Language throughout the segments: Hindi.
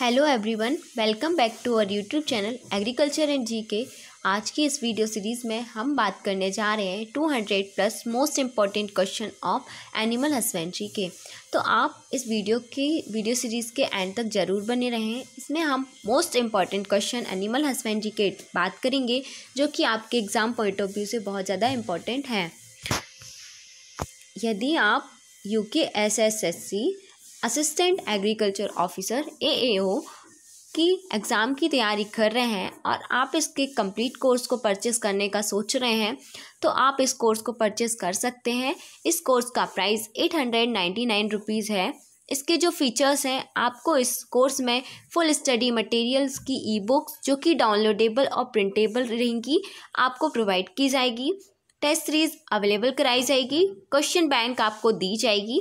hello everyone welcome back to our YouTube channel agriculture and G के आज की इस वीडियो सीरीज़ में हम बात करने जा रहे हैं 200 plus most important question of animal husbandry के तो आप इस वीडियो की वीडियो सीरीज़ के एंड तक ज़रूर बने रहें इसमें हम most important question animal husbandry के बात करेंगे जो कि आपके एग्ज़ाम पॉइंट ऑफ व्यू से बहुत ज़्यादा इम्पॉर्टेंट है यदि आप U K S S S C assistant agriculture officer A की एग्ज़ाम की तैयारी कर रहे हैं और आप इसके कंप्लीट कोर्स को परचेस करने का सोच रहे हैं तो आप इस कोर्स को परचेस कर सकते हैं इस कोर्स का price eight hundred ninety nine rupees है इसके जो फीचर्स हैं आपको इस कोर्स में फुल स्टडी मटेरियल्स की ई बुक्स जो कि डाउनलोडेबल और प्रिंटेबल रहेंगी आपको प्रोवाइड की जाएगी टेस्ट सीरीज़ अवेलेबल कराई जाएगी क्वेश्चन बैंक आपको दी जाएगी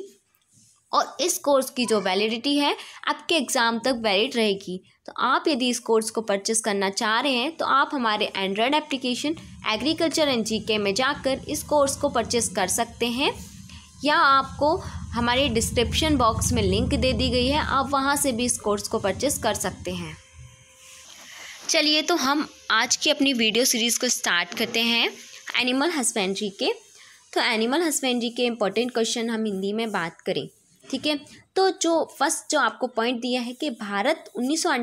और इस कोर्स की जो वैलिडिटी है आपके एग्ज़ाम तक वैलिड रहेगी तो आप यदि इस कोर्स को परचेस करना चाह रहे हैं तो आप हमारे Android application agriculture and G में जाकर इस कोर्स को परचेस कर सकते हैं या आपको हमारे डिस्क्रिप्शन बॉक्स में लिंक दे दी गई है आप वहाँ से भी इस कोर्स को परचेस कर सकते हैं चलिए तो हम आज की अपनी वीडियो सीरीज़ को स्टार्ट करते हैं एनिमल हस्बेंड्री के तो एनिमल हस्बेंड्री के इम्पोर्टेंट क्वेश्चन हम हिंदी में बात करें ठीक है तो जो फर्स्ट जो आपको पॉइंट दिया है कि भारत उन्नीस सौ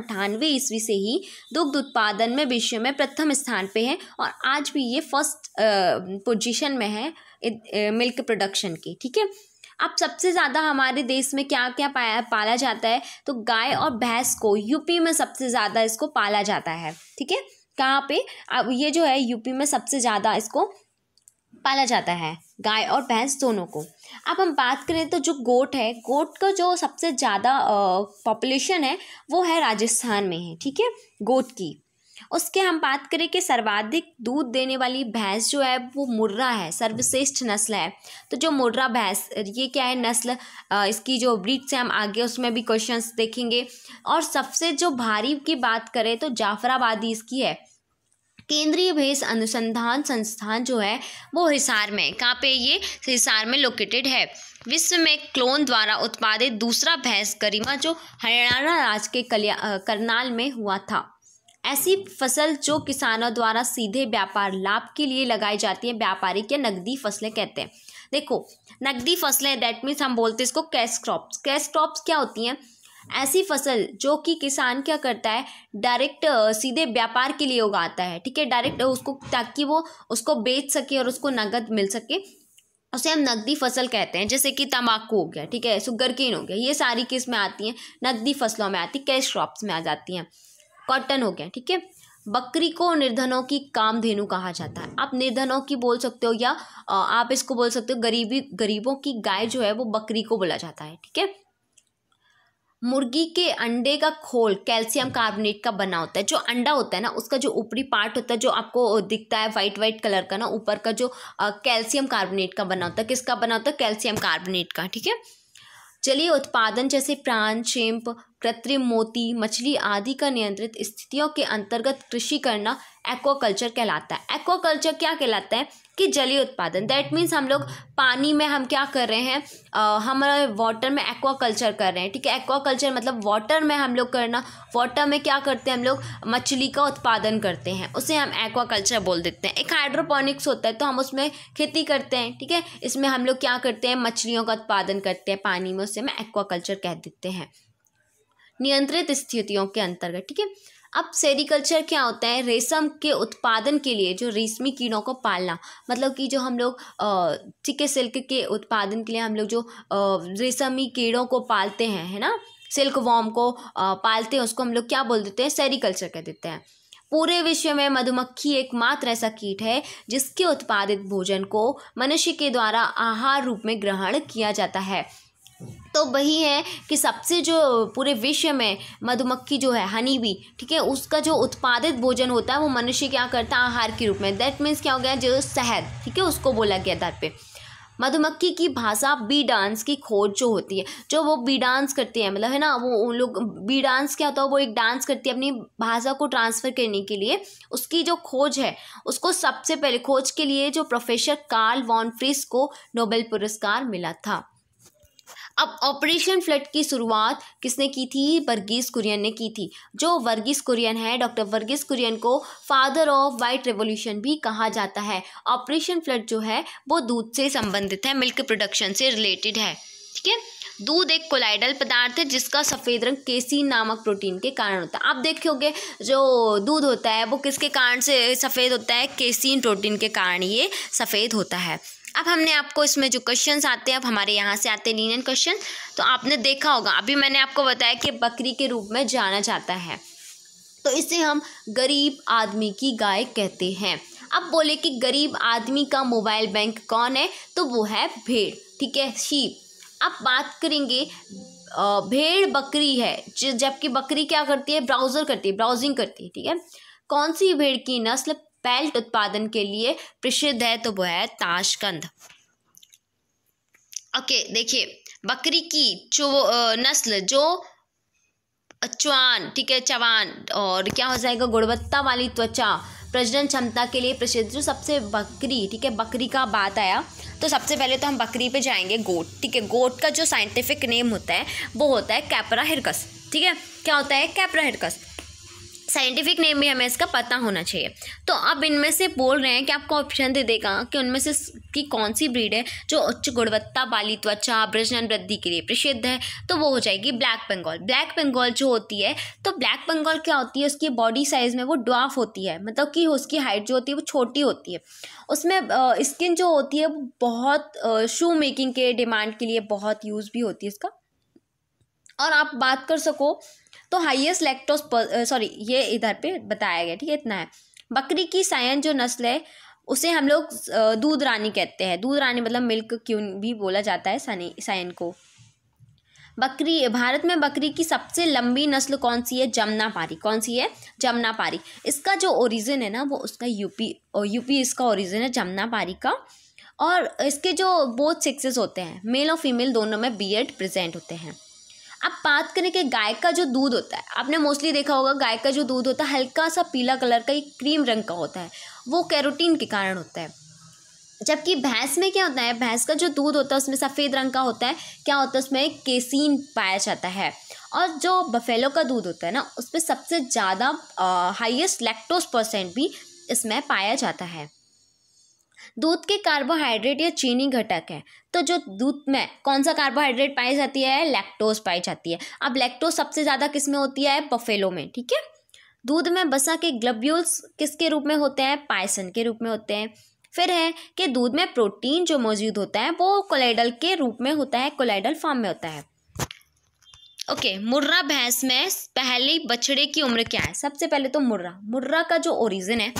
ईस्वी से ही दुग्ध उत्पादन में विश्व में प्रथम स्थान पे है और आज भी ये फर्स्ट पोजीशन में है मिल्क प्रोडक्शन की ठीक है अब सबसे ज़्यादा हमारे देश में क्या क्या पाया पाला जाता है तो गाय और भैंस को यूपी में सबसे ज़्यादा इसको पाला जाता है ठीक है कहाँ पे अब ये जो है यूपी में सबसे ज़्यादा इसको पाला जाता है गाय और भैंस दोनों को अब हम बात करें तो जो गोट है गोट का जो सबसे ज़्यादा पॉपुलेशन है वो है राजस्थान में है ठीक है गोट की उसके हम बात करें कि सर्वाधिक दूध देने वाली भैंस जो है वो मुर्रा है सर्वश्रेष्ठ नस्ल है तो जो मुर्रा भैंस ये क्या है नस्ल इसकी जो ब्रीड से हम आगे उसमें भी क्वेश्चंस देखेंगे और सबसे जो भारी की बात करें तो जाफराबादी इसकी है केंद्रीय भेष अनुसंधान संस्थान जो है वो हिसार में कहाँ पे ये हिसार में लोकेटेड है विश्व में क्लोन द्वारा उत्पादित दूसरा भैंस गरिमा जो हरियाणा राज्य के कल्या करनाल में हुआ था ऐसी फसल जो किसानों द्वारा सीधे व्यापार लाभ के लिए लगाई जाती है व्यापारिक या नकदी फसलें कहते हैं देखो नकदी फसलें दैट मीन्स हम बोलते हैं इसको कैश क्रॉप्स कैश क्रॉप्स क्या होती हैं ऐसी फसल जो कि किसान क्या करता है डायरेक्ट सीधे व्यापार के लिए उगाता है ठीक है डायरेक्ट उसको ताकि वो उसको बेच सके और उसको नगद मिल सके उसे हम नकदी फसल कहते हैं जैसे कि तंबाकू हो गया ठीक है सुगर केन हो गया ये सारी किस में आती हैं नकदी फसलों में आती कैश क्रॉप्स में आ जाती हैं कॉटन हो गया ठीक है बकरी को निर्धनों की कामधेनु कहा जाता है आप निर्धनों की बोल सकते हो या आप इसको बोल सकते हो गरीबी गरीबों की गाय जो है वो बकरी को बोला जाता है ठीक है मुर्गी के अंडे का खोल कैल्शियम कार्बोनेट का बना होता है जो अंडा होता है ना उसका जो ऊपरी पार्ट होता है जो आपको दिखता है वाइट वाइट कलर का ना ऊपर का जो कैल्शियम कार्बोनेट का बना होता है किसका बना होता है कैल्शियम कार्बोनेट का ठीक है चलिए उत्पादन जैसे प्राण चिंप कृत्रिम मोती मछली आदि का नियंत्रित स्थितियों के अंतर्गत कृषि करना एक्वाकल्चर कहलाता है एक्वाकल्चर क्या कहलाता है कि जलीय उत्पादन दैट मीन्स हम लोग पानी में हम क्या कर रहे हैं आ, हमारे वाटर में एक्वाकल्चर कर रहे हैं ठीक है एक्वाकल्चर मतलब वाटर में हम लोग करना वाटर में क्या करते हैं हम लोग मछली का उत्पादन करते हैं उसे हम एक्वाकल्चर बोल देते हैं एक हाइड्रोपोनिक्स होता है तो हम उसमें खेती करते हैं ठीक है इसमें हम लोग क्या करते हैं मछलियों का उत्पादन करते हैं पानी में उसे हम एक्वाकल्चर कह देते हैं नियंत्रित स्थितियों के अंतर्गत ठीक है अब सेरिकल्चर क्या होता है रेशम के उत्पादन के लिए जो रेशमी कीड़ों को पालना मतलब कि जो हम लोग ठीक है सिल्क के उत्पादन के लिए हम लोग जो रेशमी कीड़ों को पालते हैं है ना सिल्क वॉम को पालते हैं उसको हम लोग क्या बोल देते हैं सेरिकल्चर कह देते हैं पूरे विश्व में मधुमक्खी एकमात्र ऐसा कीट है जिसके उत्पादित भोजन को मनुष्य के द्वारा आहार रूप में ग्रहण किया जाता है तो वही है कि सबसे जो पूरे विश्व में मधुमक्खी जो है हनी भी ठीक है उसका जो उत्पादित भोजन होता है वो मनुष्य क्या करता है आहार के रूप में दैट मीन्स क्या हो गया जो शहद ठीक है उसको बोला गया दर पे मधुमक्खी की भाषा बी डांस की खोज जो होती है जो वो बी डांस करती है मतलब है ना वो उन लोग बी डांस क्या होता है वो एक डांस करती है अपनी भाषा को ट्रांसफ़र करने के लिए उसकी जो खोज है उसको सबसे पहले खोज के लिए जो प्रोफेसर कार्ल वॉन फ्रिस को नोबेल पुरस्कार मिला था अब ऑपरेशन फ्लड की शुरुआत किसने की थी वर्गीस कुरियन ने की थी जो वर्गीस कुरियन है डॉक्टर वर्गीस कुरियन को फादर ऑफ वाइट रेवोल्यूशन भी कहा जाता है ऑपरेशन फ्लड जो है वो दूध से संबंधित है मिल्क प्रोडक्शन से रिलेटेड है ठीक है दूध एक कोलाइडल पदार्थ है जिसका सफ़ेद रंग केसिन नामक प्रोटीन के कारण होता है आप देखोगे जो दूध होता है वो किसके कारण से सफ़ेद होता है केसीन प्रोटीन के कारण ये सफ़ेद होता है अब हमने आपको इसमें जो क्वेश्चन आते हैं अब हमारे यहाँ से आते हैं लीनियन क्वेश्चन तो आपने देखा होगा अभी मैंने आपको बताया कि बकरी के रूप में जाना जाता है तो इसे हम गरीब आदमी की गाय कहते हैं अब बोले कि गरीब आदमी का मोबाइल बैंक कौन है तो वो है भेड़ ठीक है शीप अब बात करेंगे भेड़ बकरी है जबकि बकरी क्या करती है ब्राउज़र करती है ब्राउजिंग करती है ठीक है कौन सी भेड़ की नस्ल बेल्ट उत्पादन के लिए प्रसिद्ध है तो वह है ताशकंद ओके देखिए बकरी की चो नस्ल जो चवान ठीक है चवान और क्या हो जाएगा गुणवत्ता वाली त्वचा प्रजनन क्षमता के लिए प्रसिद्ध जो सबसे बकरी ठीक है बकरी का बात आया तो सबसे पहले तो हम बकरी पे जाएंगे गोट ठीक है गोट का जो साइंटिफिक नेम होता है वो होता है कैपरा हिरकस ठीक है क्या होता है कैपरा हिरकस साइंटिफिक नेम भी हमें इसका पता होना चाहिए तो अब इनमें से बोल रहे हैं कि आपको ऑप्शन दे देगा कि उनमें से की कौन सी ब्रीड है जो उच्च गुणवत्ता वाली त्वचा प्रजनन वृद्धि के लिए प्रसिद्ध है तो वो हो जाएगी ब्लैक बंगाल ब्लैक बंगाल जो होती है तो ब्लैक बंगाल क्या होती है उसकी बॉडी साइज़ में वो ड्वाफ होती है मतलब कि उसकी हाइट जो होती है वो छोटी होती है उसमें स्किन जो होती है वो बहुत शू मेकिंग के डिमांड के लिए बहुत यूज़ भी होती है इसका और आप बात कर सको तो हाईएस्ट लैक्टोज सॉरी ये इधर पे बताया गया ठीक है इतना है बकरी की सायन जो नस्ल है उसे हम लोग दूध रानी कहते हैं दूध रानी मतलब मिल्क क्यून भी बोला जाता है सनी सायन को बकरी भारत में बकरी की सबसे लंबी नस्ल कौन सी है जमुना पारी कौन सी है जमुना पारी इसका जो ओरिजिन है ना वो उसका यूपी यूपी इसका ओरिजिन है जमुना पारी का और इसके जो बोथ सेक्सेस होते हैं मेल और फीमेल दोनों में बीएड प्रेजेंट होते हैं अब बात करें कि गाय का जो दूध होता है आपने मोस्टली देखा होगा गाय का जो दूध होता है हल्का सा पीला कलर का एक क्रीम रंग का होता है वो कैरोटीन के कारण होता है जबकि भैंस में क्या होता है भैंस का जो दूध होता है उसमें सफ़ेद रंग का होता है क्या होता है उसमें केसीन पाया जाता है और जो बफेलो का दूध होता है ना उसमें सबसे ज़्यादा हाइएस्ट लैक्टोज परसेंट भी इसमें पाया जाता है दूध के कार्बोहाइड्रेट या चीनी घटक है तो जो दूध में कौन सा कार्बोहाइड्रेट पाई जाती है लैक्टोज पाई जाती है अब लैक्टोज सबसे ज़्यादा किस में होती है पफेलों में ठीक है दूध में बसा के ग्लब्यूल्स किसके रूप में होते हैं पायसन के रूप में होते हैं फिर है कि दूध में प्रोटीन जो मौजूद होता है वो कोलाइडल के रूप में होता है कोलाइडल फॉर्म में होता है ओके okay, मुर्रा भैंस में पहले बछड़े की उम्र क्या है सबसे पहले तो मुर्रा मुर्रा का जो ओरिजिन है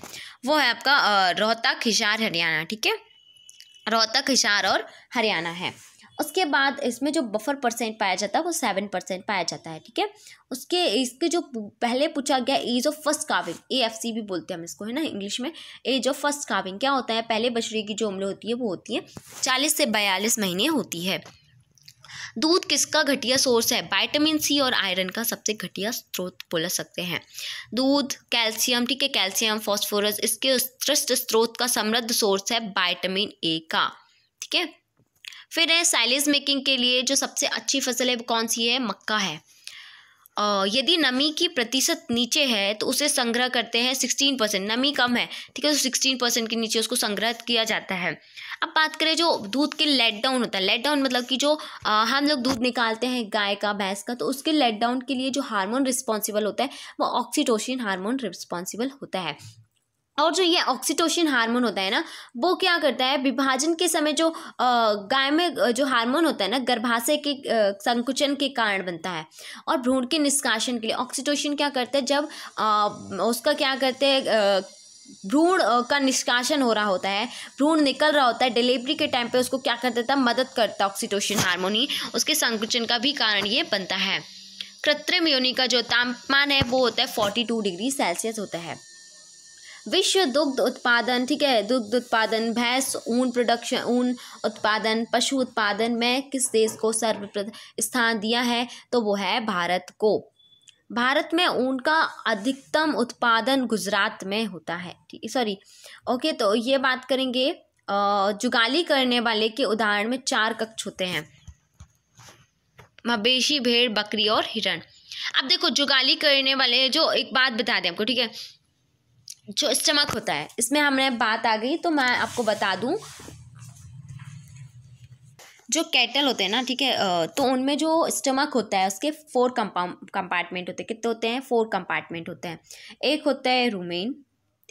वो है आपका रोहतक हिसार हरियाणा ठीक है रोहतक हिसार और हरियाणा है उसके बाद इसमें जो बफर परसेंट पाया जाता है वो सेवन परसेंट पाया जाता है ठीक है उसके इसके जो पहले पूछा गया age of first calving A F C भी बोलते हैं हम इसको है ना इंग्लिश में एज ऑफ फर्स्ट काविंग क्या होता है पहले बछड़े की जो उम्र होती है वो होती है चालीस से बयालीस महीने होती है दूध किसका घटिया सोर्स है वाइटामिन सी और आयरन का सबसे घटिया स्रोत बोल सकते हैं दूध कैल्शियम ठीक है कैल्शियम फॉस्फोरस इसके उत्कृष्ट स्रोत का समृद्ध सोर्स है वाइटामिन ए का ठीक है फिर है साइलेज मेकिंग के लिए जो सबसे अच्छी फसल है कौन सी है मक्का है यदि नमी की प्रतिशत नीचे है तो उसे संग्रह करते हैं सिक्सटीन परसेंट नमी कम है ठीक है तो सिक्सटीन परसेंट के नीचे उसको संग्रह किया जाता है अब बात करें जो दूध के लेट डाउन होता है लेट डाउन मतलब कि जो आ, हम लोग दूध निकालते हैं गाय का भैंस का तो उसके लेट डाउन के लिए जो हार्मोन रिस्पॉन्सिबल होता है वो ऑक्सीटोशिन हार्मोन रिस्पॉन्सिबल होता है और जो ये ऑक्सीटोशन हार्मोन होता है ना वो क्या करता है विभाजन के समय जो गाय में जो हार्मोन होता है ना गर्भाशय के संकुचन के कारण बनता है और भ्रूण के निष्कासन के लिए ऑक्सीटोशन क्या करता है जब आ, उसका क्या करते हैं भ्रूण का निष्कासन हो रहा होता है भ्रूण निकल रहा होता है डिलीवरी के टाइम पे उसको क्या कर देता है मदद करता है ऑक्सीटोशन हारमोन ही उसके संकुचन का भी कारण ये बनता है कृत्रिम योनि का जो तापमान है वो होता है फोर्टी टू डिग्री सेल्सियस होता है विश्व दुग्ध उत्पादन ठीक है दुग्ध उत्पादन भैंस ऊन प्रोडक्शन ऊन उत्पादन पशु उत्पादन में किस देश को सर्वप्रथम स्थान दिया है तो वो है भारत को भारत में ऊन का अधिकतम उत्पादन गुजरात में होता है ठीक सॉरी ओके तो ये बात करेंगे जुगाली करने वाले के उदाहरण में चार कक्ष होते हैं मवेशी भेड़ बकरी और हिरण अब देखो जुगाली करने वाले जो एक बात बता दें आपको ठीक है जो स्टमक होता है इसमें हमने बात आ गई तो मैं आपको बता दूं जो कैटल होते हैं ना ठीक है तो उनमें जो स्टमक होता है उसके फोर कंपार्टमेंट होते हैं कितने होते हैं फोर कंपार्टमेंट होते हैं एक होता है रूमेन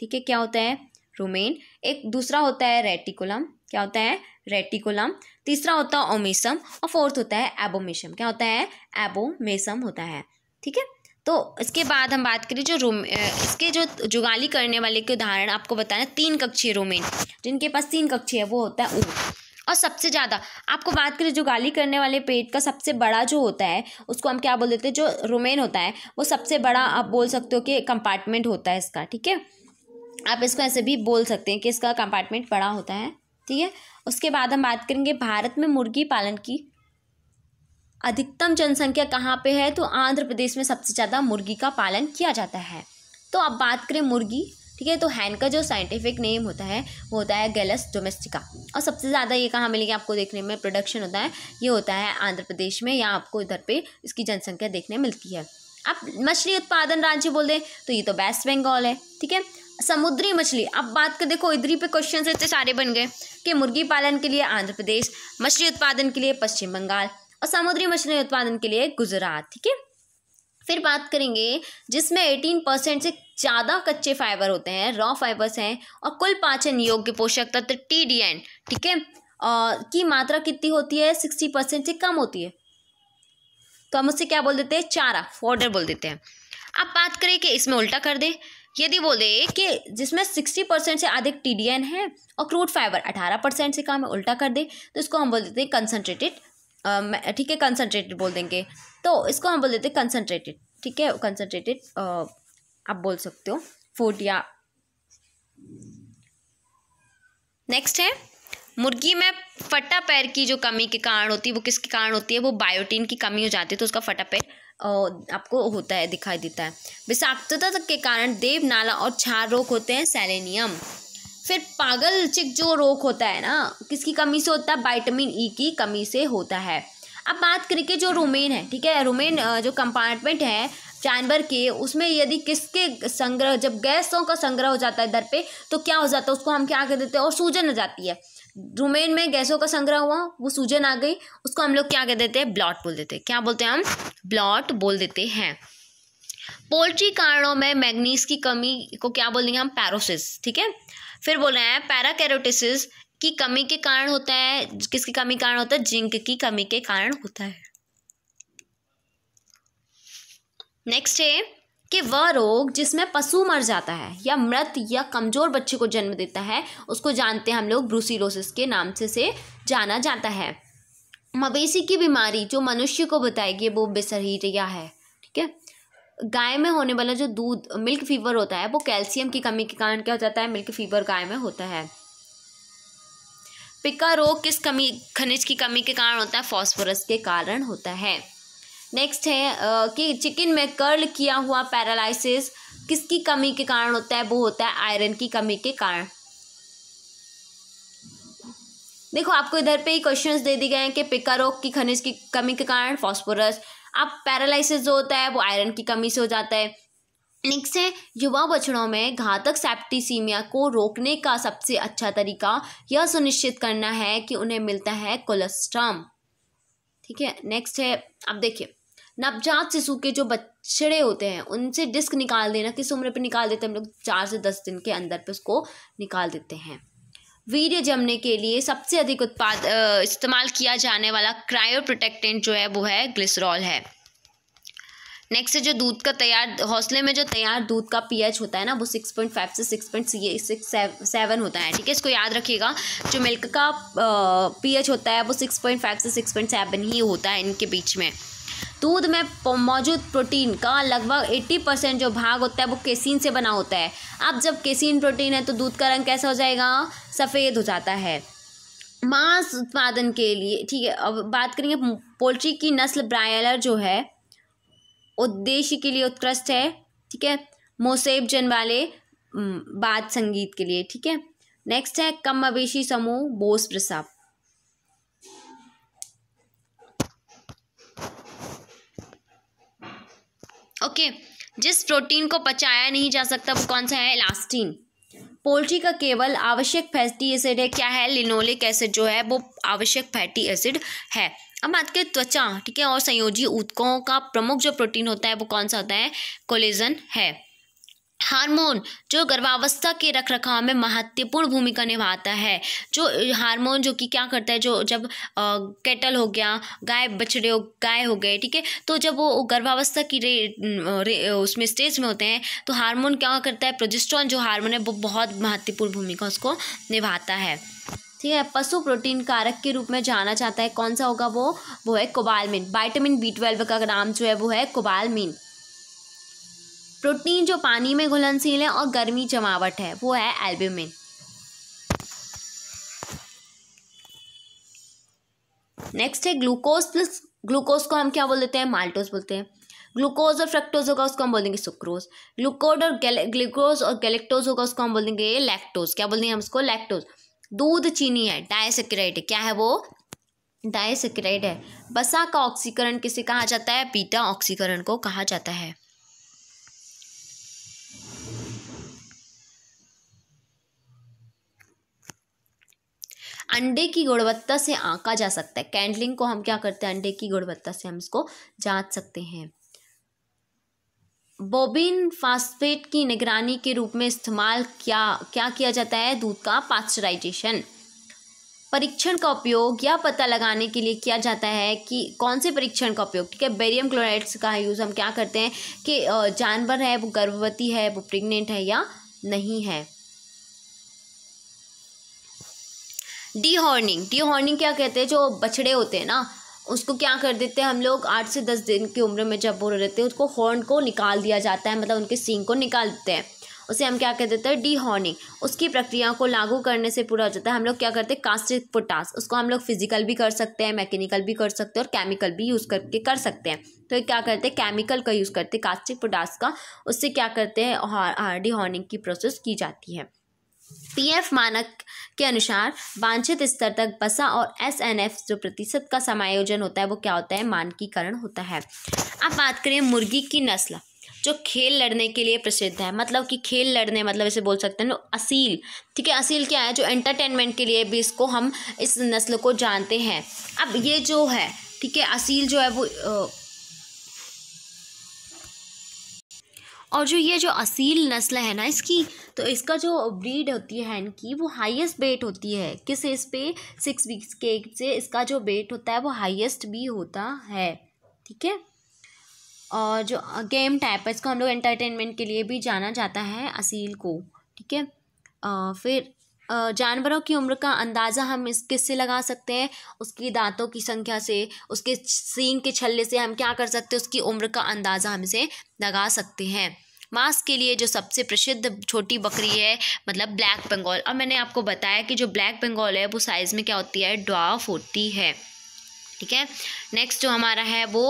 ठीक है क्या होता है रूमेन एक दूसरा होता है रेटिकुलम क्या होता है रेटिकुलम तीसरा होता है ओमेसम और फोर्थ होता है एबोमेसम क्या होता है एबोमेसम होता है ठीक है तो इसके बाद हम बात करें जो रोम इसके जो जुगाली करने वाले के उदाहरण आपको बताना तीन कक्षीय रोमेन जिनके पास तीन कक्षीय है वो होता है ऊ और सबसे ज़्यादा आपको बात करें जो गाली करने वाले पेट का सबसे बड़ा जो होता है उसको हम क्या बोल देते हैं जो रोमेन होता है वो सबसे बड़ा आप बोल सकते हो कि कंपार्टमेंट होता है इसका ठीक है आप इसको ऐसे भी बोल सकते हैं कि इसका कंपार्टमेंट बड़ा होता है ठीक है उसके बाद हम बात करेंगे भारत में मुर्गी पालन की अधिकतम जनसंख्या कहाँ पे है तो आंध्र प्रदेश में सबसे ज़्यादा मुर्गी का पालन किया जाता है तो अब बात करें मुर्गी ठीक है तो हैन का जो साइंटिफिक नेम होता है वो होता है गैलस डोमेस्टिका और सबसे ज़्यादा ये कहाँ मिलेगी आपको देखने में प्रोडक्शन होता है ये होता है आंध्र प्रदेश में या आपको इधर पे इसकी जनसंख्या देखने मिलती है आप मछली उत्पादन राज्य बोल दें तो ये तो वेस्ट बंगाल है ठीक है समुद्री मछली अब बात कर देखो इधर ही पे क्वेश्चन इतने सारे बन गए कि मुर्गी पालन के लिए आंध्र प्रदेश मछली उत्पादन के लिए पश्चिम बंगाल और समुद्री मछली उत्पादन के लिए गुजरात ठीक है फिर बात करेंगे जिसमें एटीन परसेंट से ज़्यादा कच्चे फाइबर होते हैं रॉ फाइबर्स हैं और कुल पाचन योग्य पोषक तत्व टी डी एन ठीक है और की मात्रा कितनी होती है सिक्सटी परसेंट से कम होती है तो हम उससे क्या बोल देते हैं चारा फोडर बोल देते हैं अब बात करें कि इसमें उल्टा कर दें यदि बोले कि जिसमें सिक्सटी परसेंट से अधिक टी डी एन है और क्रूड फाइबर अठारह परसेंट से कम है उल्टा कर दे तो इसको हम बोल देते हैं कंसनट्रेटेड ठीक है कंसनट्रेटेड बोल देंगे तो इसको हम बोल देते हैं कंसनट्रेटेड ठीक है कंसनट्रेटेड आप बोल सकते हो फूड या नेक्स्ट है मुर्गी में फटा पैर की जो कमी के कारण होती है वो किसके कारण होती है वो बायोटीन की कमी हो जाती है तो उसका फटा पैर आपको होता है दिखाई देता है विषाक्तता के कारण देव नाला और क्षार रोग होते हैं सेलेनियम फिर पागल चिक जो रोग होता है ना किसकी कमी से होता है वाइटामिन ई e की कमी से होता है अब बात करें कि जो रुमेन है ठीक है रुमेन जो कंपार्टमेंट है जानवर के उसमें यदि किसके संग्रह जब गैसों का संग्रह हो जाता है दर पे तो क्या हो जाता है उसको हम क्या कर देते हैं और सूजन हो जाती है रुमेन में गैसों का संग्रह हुआ वो सूजन आ गई उसको हम लोग क्या कह देते हैं ब्लॉट बोल देते हैं क्या बोलते हैं हम ब्लॉट बोल देते हैं पोल्ट्री कारणों में मैग्नीज की कमी को क्या बोलेंगे हम पैरोसिस ठीक है फिर बोल रहे हैं पैराकैरोटिसिस की कमी के कारण होता है किसकी कमी कारण होता है जिंक की कमी के कारण होता है नेक्स्ट है कि वह रोग जिसमें पशु मर जाता है या मृत या कमज़ोर बच्चे को जन्म देता है उसको जानते हैं हम लोग ब्रूसीलोसिस के नाम से से जाना जाता है मवेशी की बीमारी जो मनुष्य को बताएगी वो बेसरिया है गाय में होने वाला जो दूध मिल्क फीवर होता है वो कैल्शियम की कमी के कारण क्या हो जाता है मिल्क फीवर गाय में होता है पिका रोग किस कमी खनिज की कमी के कारण होता है फॉस्फोरस के कारण होता है नेक्स्ट है कि चिकन में कर्ल किया हुआ पैरालिसिस किसकी कमी के कारण होता है वो होता है आयरन की कमी के कारण देखो आपको इधर पे ही क्वेश्चंस दे दिए गए हैं कि पिका रोग की खनिज की कमी के कारण फॉस्फोरस अब पैरालिसिस जो होता है वो आयरन की कमी से हो जाता है नेक्स्ट है युवा बछड़ों में घातक सेप्टिसीमिया को रोकने का सबसे अच्छा तरीका यह सुनिश्चित करना है कि उन्हें मिलता है कोलेस्ट्राम ठीक है नेक्स्ट है अब देखिए नवजात शिशु के जो बछड़े होते हैं उनसे डिस्क निकाल देना किस उम्र पे निकाल देते हैं हम लोग चार से दस दिन के अंदर पे उसको निकाल देते हैं वीर्य जमने के लिए सबसे अधिक उत्पाद इस्तेमाल किया जाने वाला क्रायो प्रोटेक्टेंट जो है वो है ग्लिसरॉल है नेक्स्ट जो दूध का तैयार हौसले में जो तैयार दूध का पीएच होता है ना वो सिक्स पॉइंट फाइव से सिक्स पॉइंट सिक्स सेवन होता है ठीक है इसको याद रखिएगा जो मिल्क का पीएच होता है वो सिक्स पॉइंट फाइव से सिक्स पॉइंट सेवन ही होता है इनके बीच में दूध में मौजूद प्रोटीन का लगभग 80 परसेंट जो भाग होता है वो केसिन से बना होता है अब जब केसिन प्रोटीन है तो दूध का रंग कैसा हो जाएगा सफ़ेद हो जाता है मांस उत्पादन के लिए ठीक है अब बात करेंगे पोल्ट्री की नस्ल ब्रायलर जो है उद्देश्य के लिए उत्कृष्ट है ठीक है मोसेब जन वाले बाद संगीत के लिए ठीक है नेक्स्ट है कम मवेशी समूह बोस प्रसाद ओके जिस प्रोटीन को पचाया नहीं जा सकता वो कौन सा है इलास्टीन पोल्ट्री का केवल आवश्यक फैटी एसिड है क्या है लिनोलिक एसिड जो है वो आवश्यक फैटी एसिड है अब बात करें त्वचा ठीक है और संयोजी ऊतकों का प्रमुख जो प्रोटीन होता है वो कौन सा होता है कोलेजन है हार्मोन जो गर्भावस्था के रख रखाव में महत्वपूर्ण भूमिका निभाता है जो हार्मोन जो कि क्या करता है जो जब आ, कैटल हो गया गाय बछड़े हो गाय हो गए ठीक है तो जब वो गर्भावस्था की रे, रे उसमें स्टेज में होते हैं तो हार्मोन क्या करता है प्रोजेस्ट्रॉन जो हार्मोन है वो बहुत महत्वपूर्ण भूमिका उसको निभाता है ठीक है पशु प्रोटीन कारक के रूप में जाना जाता है कौन सा होगा वो वो है कोबालमिन वाइटामिन बी ट्वेल्व का नाम जो है वो है कोबालमिन प्रोटीन जो पानी में घुलनशील है और गर्मी जमावट है वो है एल्ब्यूमिन नेक्स्ट है ग्लूकोज प्लस ग्लूकोज को हम क्या बोल देते हैं माल्टोज बोलते हैं ग्लूकोज और फ्रक्टोज होगा उसको हम बोल देंगे सुक्रोज ग्लूकोड और ग्लूकोज और गैलेक्टोज होगा उसको हम बोल देंगे लैक्टोज क्या बोल देंगे हम उसको लैक्टोज दूध चीनी है डायसेक्राइड क्या है वो डायसेक्राइड है बसा का ऑक्सीकरण किसे कहा जाता है पीटा ऑक्सीकरण को कहा जाता है अंडे की गुणवत्ता से आंका जा सकता है कैंडलिंग को हम क्या करते हैं अंडे की गुणवत्ता से हम इसको जांच सकते हैं बोबिन फास्फेट की निगरानी के रूप में इस्तेमाल क्या क्या किया जाता है दूध का पास्चराइजेशन परीक्षण का उपयोग यह पता लगाने के लिए किया जाता है कि कौन से परीक्षण का उपयोग ठीक है बेरियम क्लोराइड्स का यूज़ हम क्या करते हैं कि जानवर है वो गर्भवती है वो प्रेग्नेंट है या नहीं है डी हॉर्निंग डी हॉर्निंग क्या कहते हैं जो बछड़े होते हैं ना उसको क्या कर देते हैं हम लोग आठ से दस दिन की उम्र में जब वो रहते हैं उसको हॉर्न को निकाल दिया जाता है मतलब उनके सींग को निकाल देते हैं उसे हम क्या कह देते हैं डी हॉर्निंग उसकी प्रक्रिया को लागू करने से पूरा हो जाता है हम लोग क्या करते हैं कास्टिक पोटास उसको हम लोग फिजिकल भी कर सकते हैं मैकेनिकल भी कर सकते हैं और केमिकल भी यूज़ करके कर सकते हैं तो क्या करते हैं केमिकल का यूज़ करते हैं कास्टिक पोटास का उससे क्या करते हैं डी हॉर्निंग की प्रोसेस की जाती है पीएफ मानक के अनुसार वांछित स्तर तक बसा और एस एन एफ जो प्रतिशत का समायोजन होता है वो क्या होता है मानकीकरण होता है अब बात करें मुर्गी की नस्ल जो खेल लड़ने के लिए प्रसिद्ध है मतलब कि खेल लड़ने मतलब इसे बोल सकते हैं ना असील ठीक है असील क्या है जो एंटरटेनमेंट के लिए भी इसको हम इस नस्ल को जानते हैं अब ये जो है ठीक है असील जो है वो और जो ये जो असील नस्ल है ना इसकी तो इसका जो ब्रीड होती है इनकी वो हाईएस्ट बेट होती है किस एज पे सिक्स वीक्स के से इसका जो बेट होता है वो हाईएस्ट भी होता है ठीक है और जो गेम टाइप है इसको हम लोग एंटरटेनमेंट के लिए भी जाना जाता है असील को ठीक है फिर जानवरों की उम्र का अंदाज़ा हम इस किस से लगा सकते हैं उसकी दांतों की संख्या से उसके सींग के छल्ले से हम क्या कर सकते हैं उसकी उम्र का अंदाज़ा हम इसे लगा सकते हैं मांस के लिए जो सबसे प्रसिद्ध छोटी बकरी है मतलब ब्लैक बंगाल और मैंने आपको बताया कि जो ब्लैक बंगाल है वो साइज़ में क्या होती है ड्वाफ होती है ठीक है नेक्स्ट जो हमारा है वो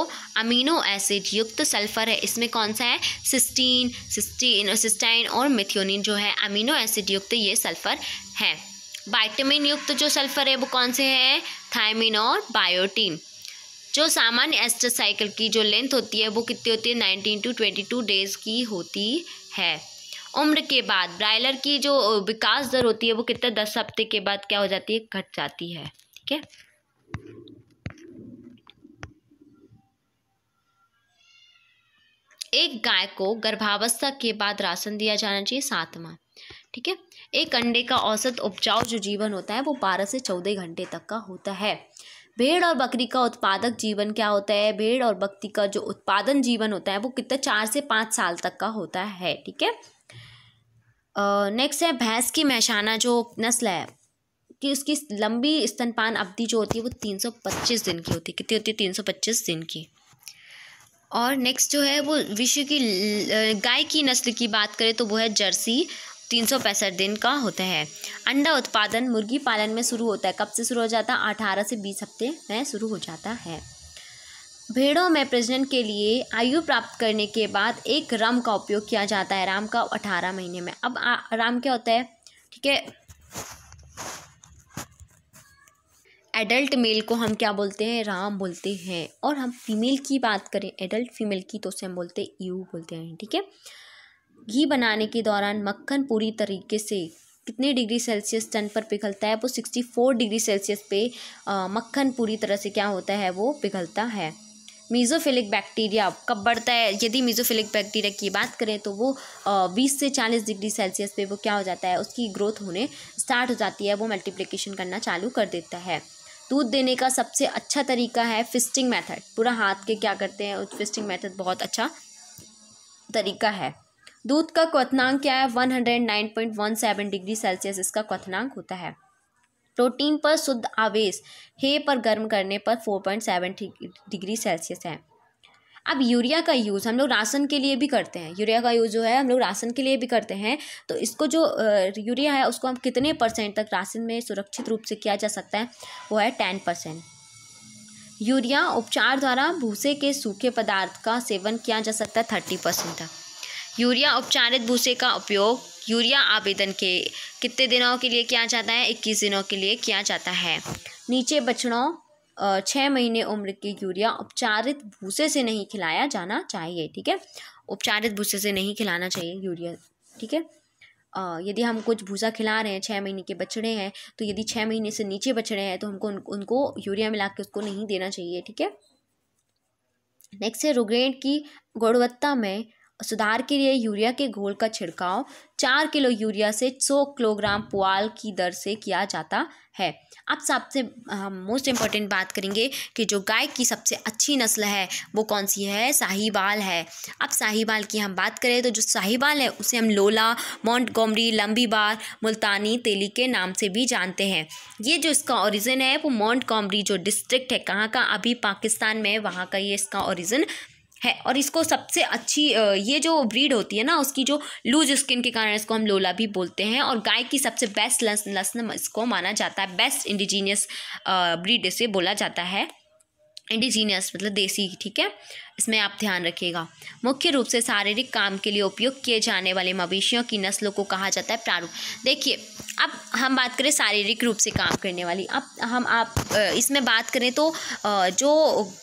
अमीनो एसिड युक्त सल्फर है इसमें कौन सा है सिस्टीन सिस्टीन सिस्टाइन और मिथियोनिन जो है अमीनो एसिड युक्त ये सल्फर है वाइटामिन युक्त जो सल्फर है वो कौन से हैं थायमिन और बायोटीन जो सामान्य एस्टर साइकिल की जो लेंथ होती है वो कितनी होती है nineteen to twenty two days की होती है उम्र के बाद ब्रायलर की जो विकास दर होती है वो कितने दस हफ्ते के बाद क्या हो जाती है घट जाती है ठीक है एक गाय को गर्भावस्था के बाद राशन दिया जाना चाहिए सात माह ठीक है एक अंडे का औसत उपजाऊ जो जीवन होता है वो बारह से चौदह घंटे तक का होता है भेड़ और बकरी का उत्पादक जीवन क्या होता है भेड़ और बकरी का जो उत्पादन जीवन होता है वो कितना चार से पाँच साल तक का होता है ठीक है नेक्स्ट है भैंस की मैशाना जो नस्ल है कि उसकी लंबी स्तनपान अवधि जो होती है वो तीन सौ पच्चीस दिन की होती है कितनी होती है तीन सौ पच्चीस दिन की और नेक्स्ट जो है वो विश्व की गाय की नस्ल की बात करें तो वो है जर्सी तीन सौ पैंसठ दिन का होता है अंडा उत्पादन मुर्गी पालन में शुरू होता है कब से शुरू हो जाता है अठारह से बीस हफ्ते में शुरू हो जाता है भेड़ों में प्रजनन के लिए आयु प्राप्त करने के बाद एक राम का उपयोग किया जाता है राम का अठारह महीने में अब राम क्या होता है ठीक है एडल्ट मेल को हम क्या बोलते हैं राम बोलते हैं और हम फीमेल की बात करें एडल्ट फीमेल की तो उसे हम बोलते हैं यू बोलते हैं ठीक है घी बनाने के दौरान मक्खन पूरी तरीके से कितने डिग्री सेल्सियस टन पर पिघलता है वो सिक्सटी फोर डिग्री सेल्सियस पे मक्खन पूरी तरह से क्या होता है वो पिघलता है मीज़ोफिलिक बैक्टीरिया कब बढ़ता है यदि मीज़ोफिलिक बैक्टीरिया की बात करें तो वो बीस से चालीस डिग्री सेल्सियस पे वो क्या हो जाता है उसकी ग्रोथ होने स्टार्ट हो जाती है वो मल्टीप्लिकेशन करना चालू कर देता है दूध देने का सबसे अच्छा तरीका है फिस्टिंग मेथड पूरा हाथ के क्या करते हैं फिस्टिंग मेथड बहुत अच्छा तरीका है दूध का क्वनांक क्या है one one hundred nine point seven degree Celsius इसका क्वनांक होता है प्रोटीन पर शुद्ध आवेश हे पर गर्म करने पर four point seven degree Celsius है अब यूरिया का यूज़ हम लोग राशन के लिए भी करते हैं यूरिया का यूज़ जो है हम लोग राशन के लिए भी करते हैं तो इसको जो यूरिया है उसको हम कितने परसेंट तक राशन में सुरक्षित रूप से किया जा सकता है वो है टेन परसेंट यूरिया उपचार द्वारा भूसे के सूखे पदार्थ का सेवन किया जा सकता है थर्टी परसेंट तक यूरिया उपचारित भूसे का उपयोग यूरिया आवेदन के कितने दिनों के लिए किया जाता है इक्कीस दिनों के लिए किया जाता है नीचे बछड़ों छः महीने उम्र के यूरिया उपचारित भूसे से नहीं खिलाया जाना चाहिए ठीक है उपचारित भूसे से नहीं खिलाना चाहिए यूरिया ठीक है यदि हम कुछ भूसा खिला रहे हैं छः महीने के बछड़े हैं तो यदि छः महीने से नीचे बछड़े हैं तो हमको उन, उनको यूरिया मिला के उसको नहीं देना चाहिए ठीक है नेक्स्ट है रोग्रेट की गुणवत्ता में सुधार के लिए यूरिया के घोल का छिड़काव चार किलो यूरिया से सौ किलोग्राम पुआल की दर से किया जाता है अब सबसे हम मोस्ट इम्पॉर्टेंट बात करेंगे कि जो गाय की सबसे अच्छी नस्ल है वो कौन सी है साहिबाल है अब साहिबाल की हम बात करें तो जो साहिबाल है उसे हम लोला गोमरी लंबी बार मुल्तानी तेली के नाम से भी जानते हैं ये जो इसका ओरिजिन है वो गोमरी जो डिस्ट्रिक्ट है कहाँ का अभी पाकिस्तान में वहाँ का ये इसका ओरिजिन है और इसको सबसे अच्छी ये जो ब्रीड होती है ना उसकी जो लूज स्किन के कारण इसको हम लोला भी बोलते हैं और गाय की सबसे बेस्ट नस्ल इसको माना जाता है बेस्ट इंडिजीनियस ब्रीड इसे बोला जाता है इंडिजीनियस मतलब देसी ठीक है इसमें आप ध्यान रखिएगा मुख्य रूप से शारीरिक काम के लिए उपयोग किए जाने वाले मवेशियों की नस्लों को कहा जाता है प्रारूप देखिए अब हम बात करें शारीरिक रूप से काम करने वाली अब हम आप इसमें बात करें तो जो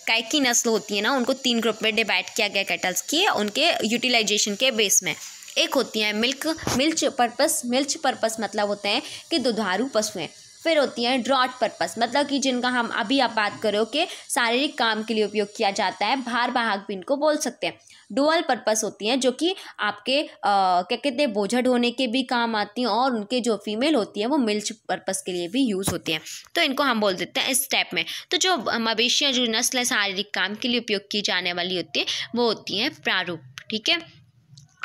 गाय की नस्ल होती है ना उनको तीन ग्रुप में डिवाइड किया गया कैटल्स की उनके यूटिलाइजेशन के बेस में एक होती हैं milk milch purpose milch purpose मतलब होते हैं कि दुधारू पशुएँ फिर होती हैं ड्रॉट पर्पस मतलब कि जिनका हम अभी आप बात करो कि शारीरिक काम के लिए उपयोग किया जाता है भार बाहक भी इनको बोल सकते हैं डुअल पर्पस होती हैं जो कि आपके क्या कहते हैं बोझ ढोने के भी काम आती हैं और उनके जो फीमेल होती है वो मिल्च पर्पस के लिए भी यूज़ होती हैं तो इनको हम बोल देते हैं इस टाइप में तो जो मवेशियाँ जो नस्ल शारीरिक काम के लिए उपयोग की जाने वाली होती है वो होती हैं प्रारूप ठीक है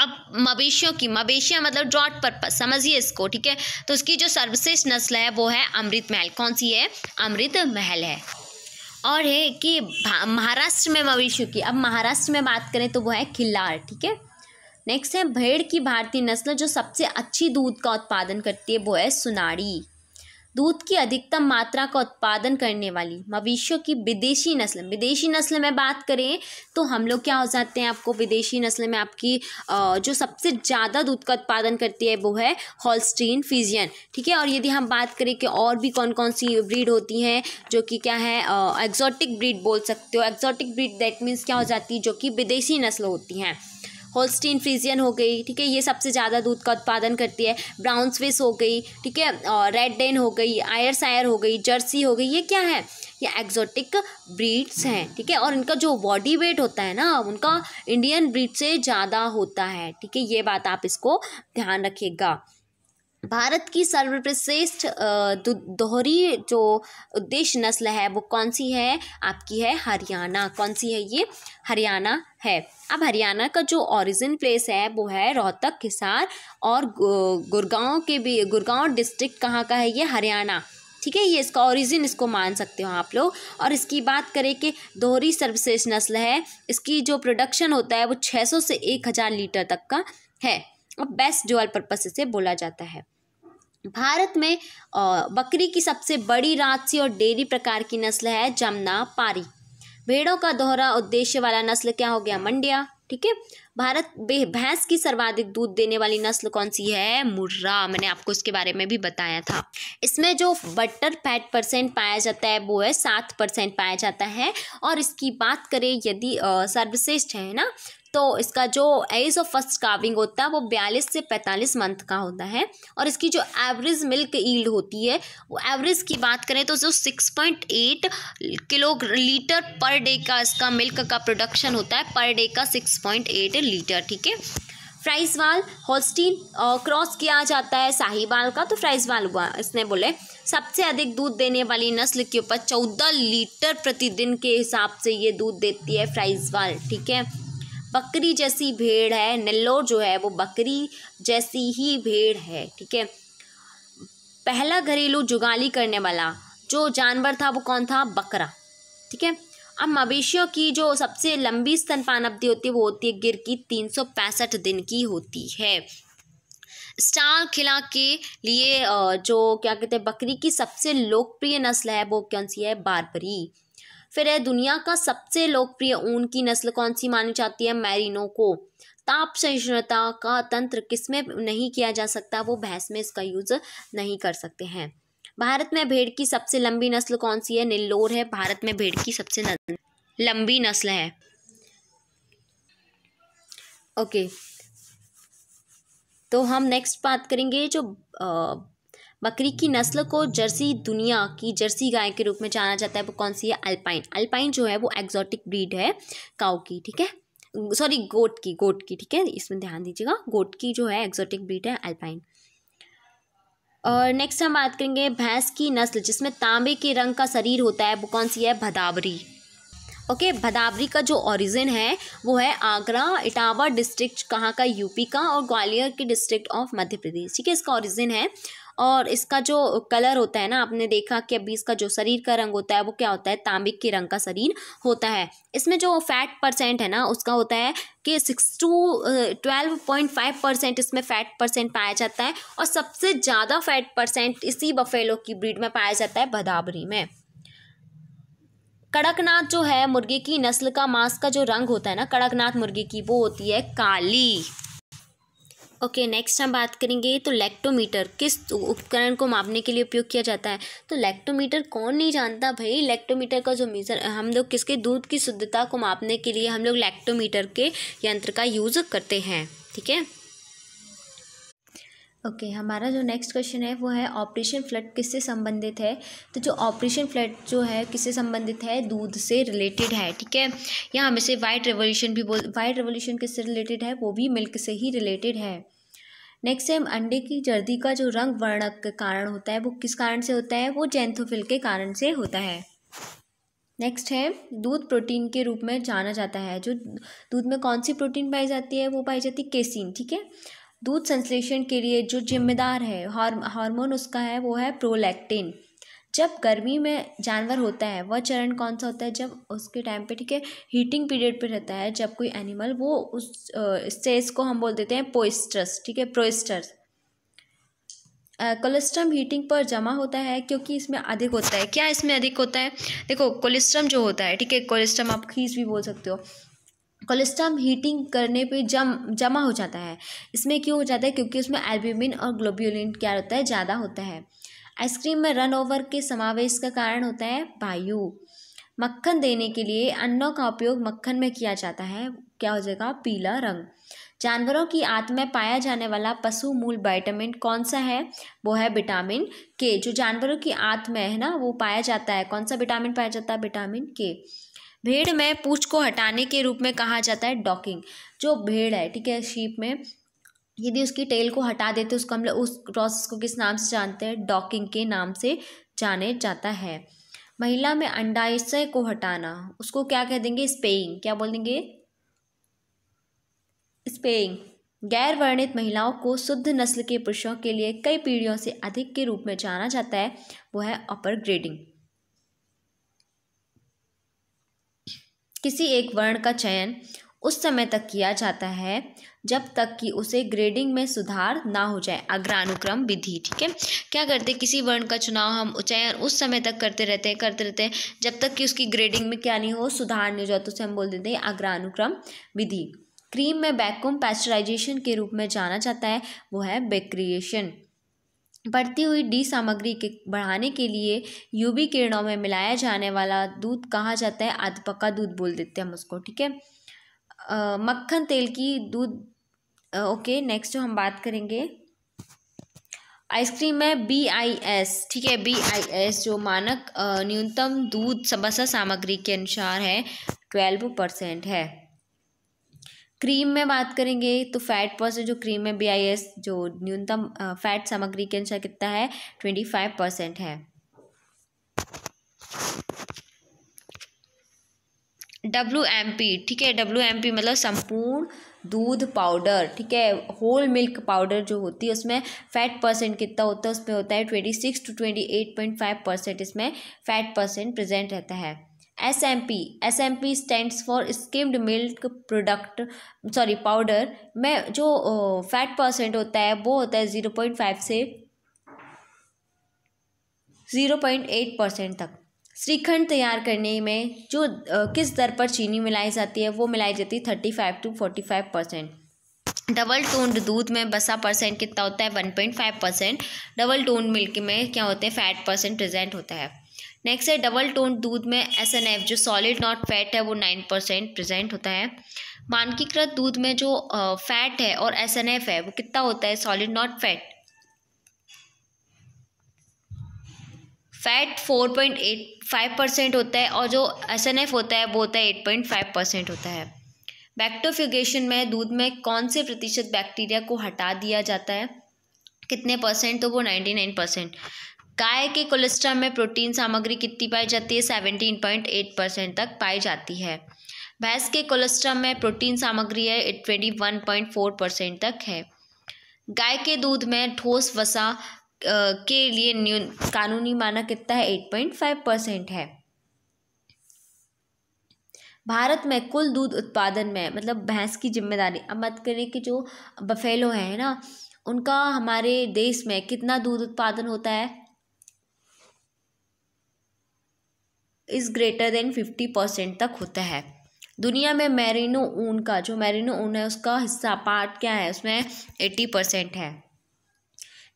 अब मवेशियों की मवेशियाँ मतलब ड्रॉट पर समझिए इसको ठीक है तो उसकी जो सर्वश्रेष्ठ नस्ल है वो है अमृत महल कौन सी है अमृत महल है और है कि महाराष्ट्र में मवेशियों की अब महाराष्ट्र में बात करें तो वो है खिल्लार ठीक है नेक्स्ट है भेड़ की भारतीय नस्ल जो सबसे अच्छी दूध का उत्पादन करती है वो है सुनारी दूध की अधिकतम मात्रा का उत्पादन करने वाली मवेशियों की विदेशी नस्ल विदेशी नस्ल में बात करें तो हम लोग क्या हो जाते हैं आपको विदेशी नस्ल में आपकी जो सबसे ज़्यादा दूध का उत्पादन करती है वो है हॉलस्टीन फिजियन ठीक है और यदि हम बात करें कि और भी कौन कौन सी ब्रीड होती हैं जो कि क्या है एग्जॉटिक ब्रीड बोल सकते हो एग्जॉटिक ब्रीड दैट मीन्स क्या हो जाती है जो कि विदेशी नस्ल होती हैं होल्स्टीन फ्रीजियन हो गई ठीक है ये सबसे ज़्यादा दूध का उत्पादन करती है ब्राउन स्विस हो गई ठीक है और रेड डेन हो गई आयर सायर हो गई जर्सी हो गई ये क्या है ये एक्जोटिक ब्रीड्स हैं ठीक है और इनका जो बॉडी वेट होता है ना उनका इंडियन ब्रीड से ज़्यादा होता है ठीक है ये बात आप इसको ध्यान रखिएगा भारत की सर्वश्रेष्ठ दोहरी जो उद्देश्य नस्ल है वो कौन सी है आपकी है हरियाणा कौन सी है ये हरियाणा है अब हरियाणा का जो ओरिजिन प्लेस है वो है रोहतक हिसार और गुड़गांव के भी गुड़गांव डिस्ट्रिक्ट कहाँ का है ये हरियाणा ठीक है ये इसका ओरिजिन इसको मान सकते हो आप लोग और इसकी बात करें कि दोहरी सर्वश्रेष्ठ नस्ल है इसकी जो प्रोडक्शन होता है वो छः से एक लीटर तक का है और बेस्ट डुअल पर्पज से बोला जाता है भारत में बकरी की सबसे बड़ी राजसी और डेयरी प्रकार की नस्ल है जमुना पारी भेड़ों का दोहरा उद्देश्य वाला नस्ल क्या हो गया मंडिया ठीक है भारत भैंस की सर्वाधिक दूध देने वाली नस्ल कौन सी है मुर्रा मैंने आपको इसके बारे में भी बताया था इसमें जो बटर फैट परसेंट पाया जाता है वो है सात परसेंट पाया जाता है और इसकी बात करें यदि सर्वश्रेष्ठ है ना तो इसका जो एज ऑफ फर्स्ट कार्विंग होता है वो बयालीस से पैंतालीस मंथ का होता है और इसकी जो एवरेज मिल्क ईल्ड होती है वो एवरेज की बात करें तो जो six point eight kilo litre per day का इसका मिल्क का प्रोडक्शन होता है पर डे का सिक्स पॉइंट एट लीटर ठीक है फ्राइजवाल होस्टीन क्रॉस किया जाता है साहिबाल का तो फ्राइजवाल हुआ इसने बोले सबसे अधिक दूध देने वाली नस्ल के ऊपर चौदह लीटर प्रतिदिन के हिसाब से ये दूध देती है फ्राइजवाल ठीक है बकरी जैसी भेड़ है नेल्लोर जो है वो बकरी जैसी ही भेड़ है ठीक है पहला घरेलू जुगाली करने वाला जो जानवर था वो कौन था बकरा ठीक है अब मवेशियों की जो सबसे लंबी स्तनपान अवधि होती है वो होती है गिर की तीन सौ पैंसठ दिन की होती है स्टार खिला के लिए जो क्या कहते हैं बकरी की सबसे लोकप्रिय नस्ल है वो कौन सी है बारबरी फिर है दुनिया का सबसे लोकप्रिय ऊन की नस्ल कौन सी मानी जाती है मैरिनो को ताप सहिष्णुता का तंत्र किसमें नहीं किया जा सकता वो भैंस में इसका यूज़ नहीं कर सकते हैं भारत में भेड़ की सबसे लंबी नस्ल कौन सी है निल्लोर है भारत में भेड़ की सबसे लंबी नस्ल है ओके तो हम नेक्स्ट बात करेंगे जो आ, बकरी की नस्ल को जर्सी दुनिया की जर्सी गाय के रूप में जाना जाता है वो कौन सी है अल्पाइन अल्पाइन जो है वो एग्जॉटिक ब्रीड है काउ की ठीक है सॉरी गोट की गोट की ठीक है इसमें ध्यान दीजिएगा गोट की जो है एग्जॉटिक ब्रीड है अल्पाइन और नेक्स्ट हम बात करेंगे भैंस की नस्ल जिसमें तांबे के रंग का शरीर होता है वो कौन सी है भदावरी ओके okay, भदावरी का जो ओरिजिन है वो है आगरा इटावा डिस्ट्रिक्ट कहाँ का यूपी का और ग्वालियर के डिस्ट्रिक्ट ऑफ मध्य प्रदेश ठीक है इसका ओरिजिन है और इसका जो कलर होता है ना आपने देखा कि अभी इसका जो शरीर का रंग होता है वो क्या होता है तांबे के रंग का शरीर होता है इसमें जो फैट परसेंट है ना उसका होता है कि six to twelve point five percent इसमें फैट परसेंट पाया जाता है और सबसे ज़्यादा फैट परसेंट इसी बफेलो की ब्रीड में पाया जाता है भदाबरी में कड़कनाथ जो है मुर्गे की नस्ल का मांस का जो रंग होता है ना कड़कनाथ मुर्गे की वो होती है काली ओके okay, नेक्स्ट हम बात करेंगे तो लैक्टोमीटर किस उपकरण को मापने के लिए उपयोग किया जाता है तो लैक्टोमीटर कौन नहीं जानता भाई लैक्टोमीटर का जो मीज़र हम लोग किसके दूध की शुद्धता को मापने के लिए हम लोग लैक्टोमीटर के यंत्र का यूज़ करते हैं ठीक है ओके okay, हमारा जो नेक्स्ट क्वेश्चन है वो है ऑपरेशन फ्लड किससे संबंधित है तो जो ऑपरेशन फ्लड जो है किससे संबंधित है दूध से रिलेटेड है ठीक है या हम इसे वाइट रेवोल्यूशन भी बोल वाइट रेवोल्यूशन किससे रिलेटेड है वो भी मिल्क से ही रिलेटेड है नेक्स्ट है अंडे की जर्दी का जो रंग वर्णक के कारण होता है वो किस कारण से होता है वो जैंथोफिल के कारण से होता है नेक्स्ट है दूध प्रोटीन के रूप में जाना जाता है जो दूध में कौन सी प्रोटीन पाई जाती है वो पाई जाती है केसिन ठीक है दूध संश्लेषण के लिए जो जिम्मेदार है हार्मोन उसका है वो है प्रोलैक्टिन जब गर्मी में जानवर होता है वह चरण कौन सा होता है जब उसके टाइम पे ठीक है हीटिंग पीरियड पे रहता है जब कोई एनिमल वो उस स्टेज को हम बोल देते हैं पोइस्टर्स ठीक है प्रोइस्टर्स कोलेस्ट्रम हीटिंग पर जमा होता है क्योंकि इसमें अधिक होता है क्या इसमें अधिक होता है देखो कोलेस्ट्रम जो होता है ठीक है कोलेस्ट्रम आप खीस भी बोल सकते हो कोलेस्ट्रॉम हीटिंग करने पे जम जमा हो जाता है इसमें क्यों हो जाता है क्योंकि उसमें एल्ब्यूमिन और ग्लोब्यूलिन क्या होता है ज़्यादा होता है आइसक्रीम में रन ओवर के समावेश का कारण होता है वायु मक्खन देने के लिए अन्नों का उपयोग मक्खन में किया जाता है क्या हो जाएगा पीला रंग जानवरों की आंत में पाया जाने वाला पशु मूल वाइटामिन कौन सा है वो है विटामिन के जो जानवरों की आंत में है ना वो पाया जाता है कौन सा विटामिन पाया जाता है विटामिन के भेड़ में पूछ को हटाने के रूप में कहा जाता है डॉकिंग जो भेड़ है ठीक है शीप में यदि उसकी टेल को हटा देते उसको हम लोग उस प्रोसेस को किस नाम से जानते हैं डॉकिंग के नाम से जाने जाता है महिला में अंडाशय को हटाना उसको क्या कह देंगे स्पेइंग क्या बोल देंगे स्पेइंग गैर वर्णित महिलाओं को शुद्ध नस्ल के पुरुषों के लिए कई पीढ़ियों से अधिक के रूप में जाना जाता है वो है अपर ग्रेडिंग किसी एक वर्ण का चयन उस समय तक किया जाता है जब तक कि उसे ग्रेडिंग में सुधार ना हो जाए अग्रानुक्रम विधि ठीक है क्या करते किसी वर्ण का चुनाव हम चयन उस समय तक करते रहते हैं करते रहते हैं जब तक कि उसकी ग्रेडिंग में क्या नहीं हो सुधार नहीं हो तो उसे हम बोल देते हैं अग्रानुक्रम विधि क्रीम में बैकूम पैस्चराइजेशन के रूप में जाना जाता है वो है बेक्रिएशन बढ़ती हुई डी सामग्री के बढ़ाने के लिए यूबी किरणों में मिलाया जाने वाला दूध कहा जाता है आध दूध बोल देते हैं हम उसको ठीक है मक्खन तेल की दूध ओके नेक्स्ट जो हम बात करेंगे आइसक्रीम है बी आई एस ठीक है बी आई एस जो मानक न्यूनतम दूध सबसा सामग्री के अनुसार है ट्वेल्व परसेंट है क्रीम में बात करेंगे तो फैट परसेंट जो क्रीम में बी आई एस जो न्यूनतम फैट सामग्री के अनुसार कितना है ट्वेंटी फाइव परसेंट है डब्ल्यू एम पी ठीक है डब्ल्यू एम पी मतलब संपूर्ण दूध पाउडर ठीक है होल मिल्क पाउडर जो होती है उसमें फैट परसेंट कितना होता है उसमें होता है twenty six to twenty eight point five percent इसमें फैट परसेंट प्रेजेंट रहता है S M P S M P stands for skimmed milk product sorry powder में जो फैट परसेंट होता है वो होता है ज़ीरो पॉइंट फाइव से ज़ीरो पॉइंट एट परसेंट तक श्रीखंड तैयार करने में जो किस दर पर चीनी मिलाई जाती है वो मिलाई जाती है thirty five to forty five percent double toned दूध में बसा परसेंट कितना होता है one point five percent double toned milk में क्या होते हैं फैट परसेंट प्रेजेंट होता है नेक्स्ट है डबल टोन दूध में एस एन एफ जो सॉलिड नॉट फैट है वो नाइन परसेंट प्रेजेंट होता है मानकीकृत दूध में जो फैट है और एस एन एफ है वो कितना होता है solid not fat fat four point eight five percent होता है और जो एस एन एफ होता है वो होता है एट पॉइंट फाइव परसेंट होता है बैक्टोफ्यूगेशन में दूध में कौन से प्रतिशत बैक्टीरिया को हटा दिया जाता है कितने परसेंट तो वो नाइन्टी नाइन परसेंट गाय के कोलेस्ट्रॉल में प्रोटीन सामग्री कितनी पाई जाती है सेवनटीन पॉइंट एट परसेंट तक पाई जाती है भैंस के कोलेस्ट्रॉल में प्रोटीन सामग्री है twenty one point four percent तक है गाय के दूध में ठोस वसा के लिए न्यून कानूनी माना कितना है एट पॉइंट फाइव परसेंट है भारत में कुल दूध उत्पादन में मतलब भैंस की जिम्मेदारी अब मत करें कि जो बफेलो है ना उनका हमारे देश में कितना दूध उत्पादन होता है is greater than fifty percent तक होता है दुनिया में मैरिनो ऊन का जो मैरिनो ऊन है उसका हिस्सा पार्ट क्या है उसमें एट्टी परसेंट है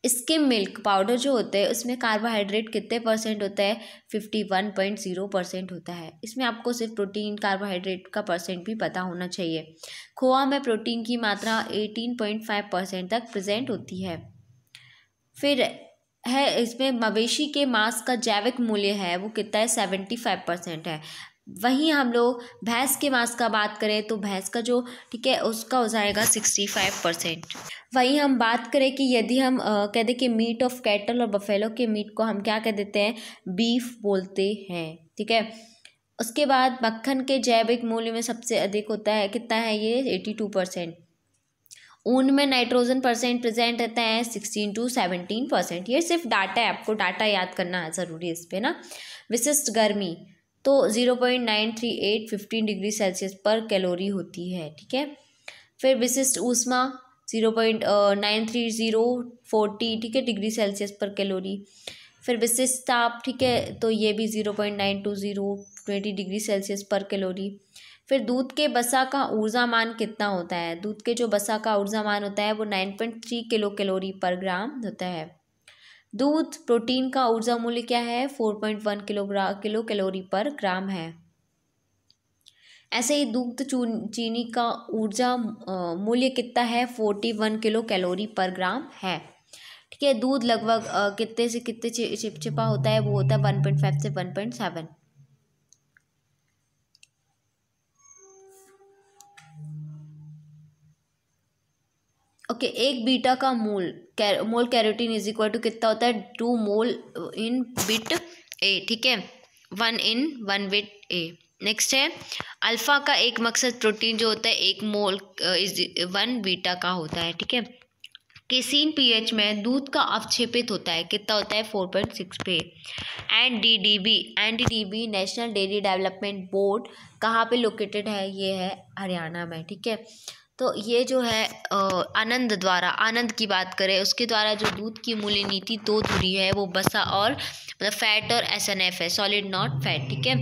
स्किम मिल्क पाउडर जो होते हैं उसमें कार्बोहाइड्रेट कितने परसेंट होता है fifty one point zero percent होता है इसमें आपको सिर्फ प्रोटीन कार्बोहाइड्रेट का परसेंट भी पता होना चाहिए खोआ में प्रोटीन की मात्रा एटीन पॉइंट फाइव परसेंट तक प्रेजेंट होती है फिर है इसमें मवेशी के मांस का जैविक मूल्य है वो कितना है सेवेंटी फाइव परसेंट है वहीं हम लोग भैंस के मांस का बात करें तो भैंस का जो ठीक है उसका हो जाएगा सिक्सटी फाइव परसेंट वहीं हम बात करें कि यदि हम कह दें कि मीट ऑफ कैटल और बफेलो के मीट को हम क्या कह देते हैं बीफ बोलते हैं ठीक है उसके बाद मक्खन के जैविक मूल्य में सबसे अधिक होता है कितना है ये एटी टू परसेंट ऊन में नाइट्रोजन परसेंट प्रेजेंट रहता है सिक्सटीन टू सेवनटीन परसेंट ये सिर्फ डाटा है आपको डाटा याद करना ज़रूरी है इस पर ना विशिष्ट गर्मी तो zero point nine three eight fifteen degree Celsius पर कैलोरी होती है ठीक है फिर विशिष्ट ऊष्मा zero point nine three zero forty ठीक है डिग्री सेल्सियस पर कैलोरी फिर विशिष्ट ताप ठीक है तो ये भी zero point nine two zero twenty degree Celsius पर कैलोरी फिर दूध के बसा का ऊर्जा मान कितना होता है दूध के जो बसा का ऊर्जा मान होता है वो nine point three kilo calorie per gram होता है दूध प्रोटीन का ऊर्जा मूल्य क्या है four point one kilogram kilo calorie per gram है ऐसे ही दूध चीनी का ऊर्जा मूल्य कितना है forty one kilo calorie per gram है ठीक है दूध लगभग कितने से कितने चिपचिपा होता है वो होता है वन पॉइंट फाइव से one point seven okay okay, एक बीटा का mole mole carotene is equal to कितना होता है to mole in bit A ठीक है one in one bit A next है अल्फा का एक मकसद प्रोटीन जो होता है एक मोल इज वन बीटा का होता है ठीक है केसीन पीएच में दूध का अवक्षेपित होता है कितना होता है फोर पॉइंट सिक्स पे and D D B and D B National Dairy Development Board कहाँ पे लोकेटेड है ये है हरियाणा में ठीक है तो ये जो है आनंद द्वारा आनंद की बात करें उसके द्वारा जो दूध की मूल्य नीति दो धुरी है वो बसा और मतलब फैट और एस एन एफ है सॉलिड नॉट फैट ठीक है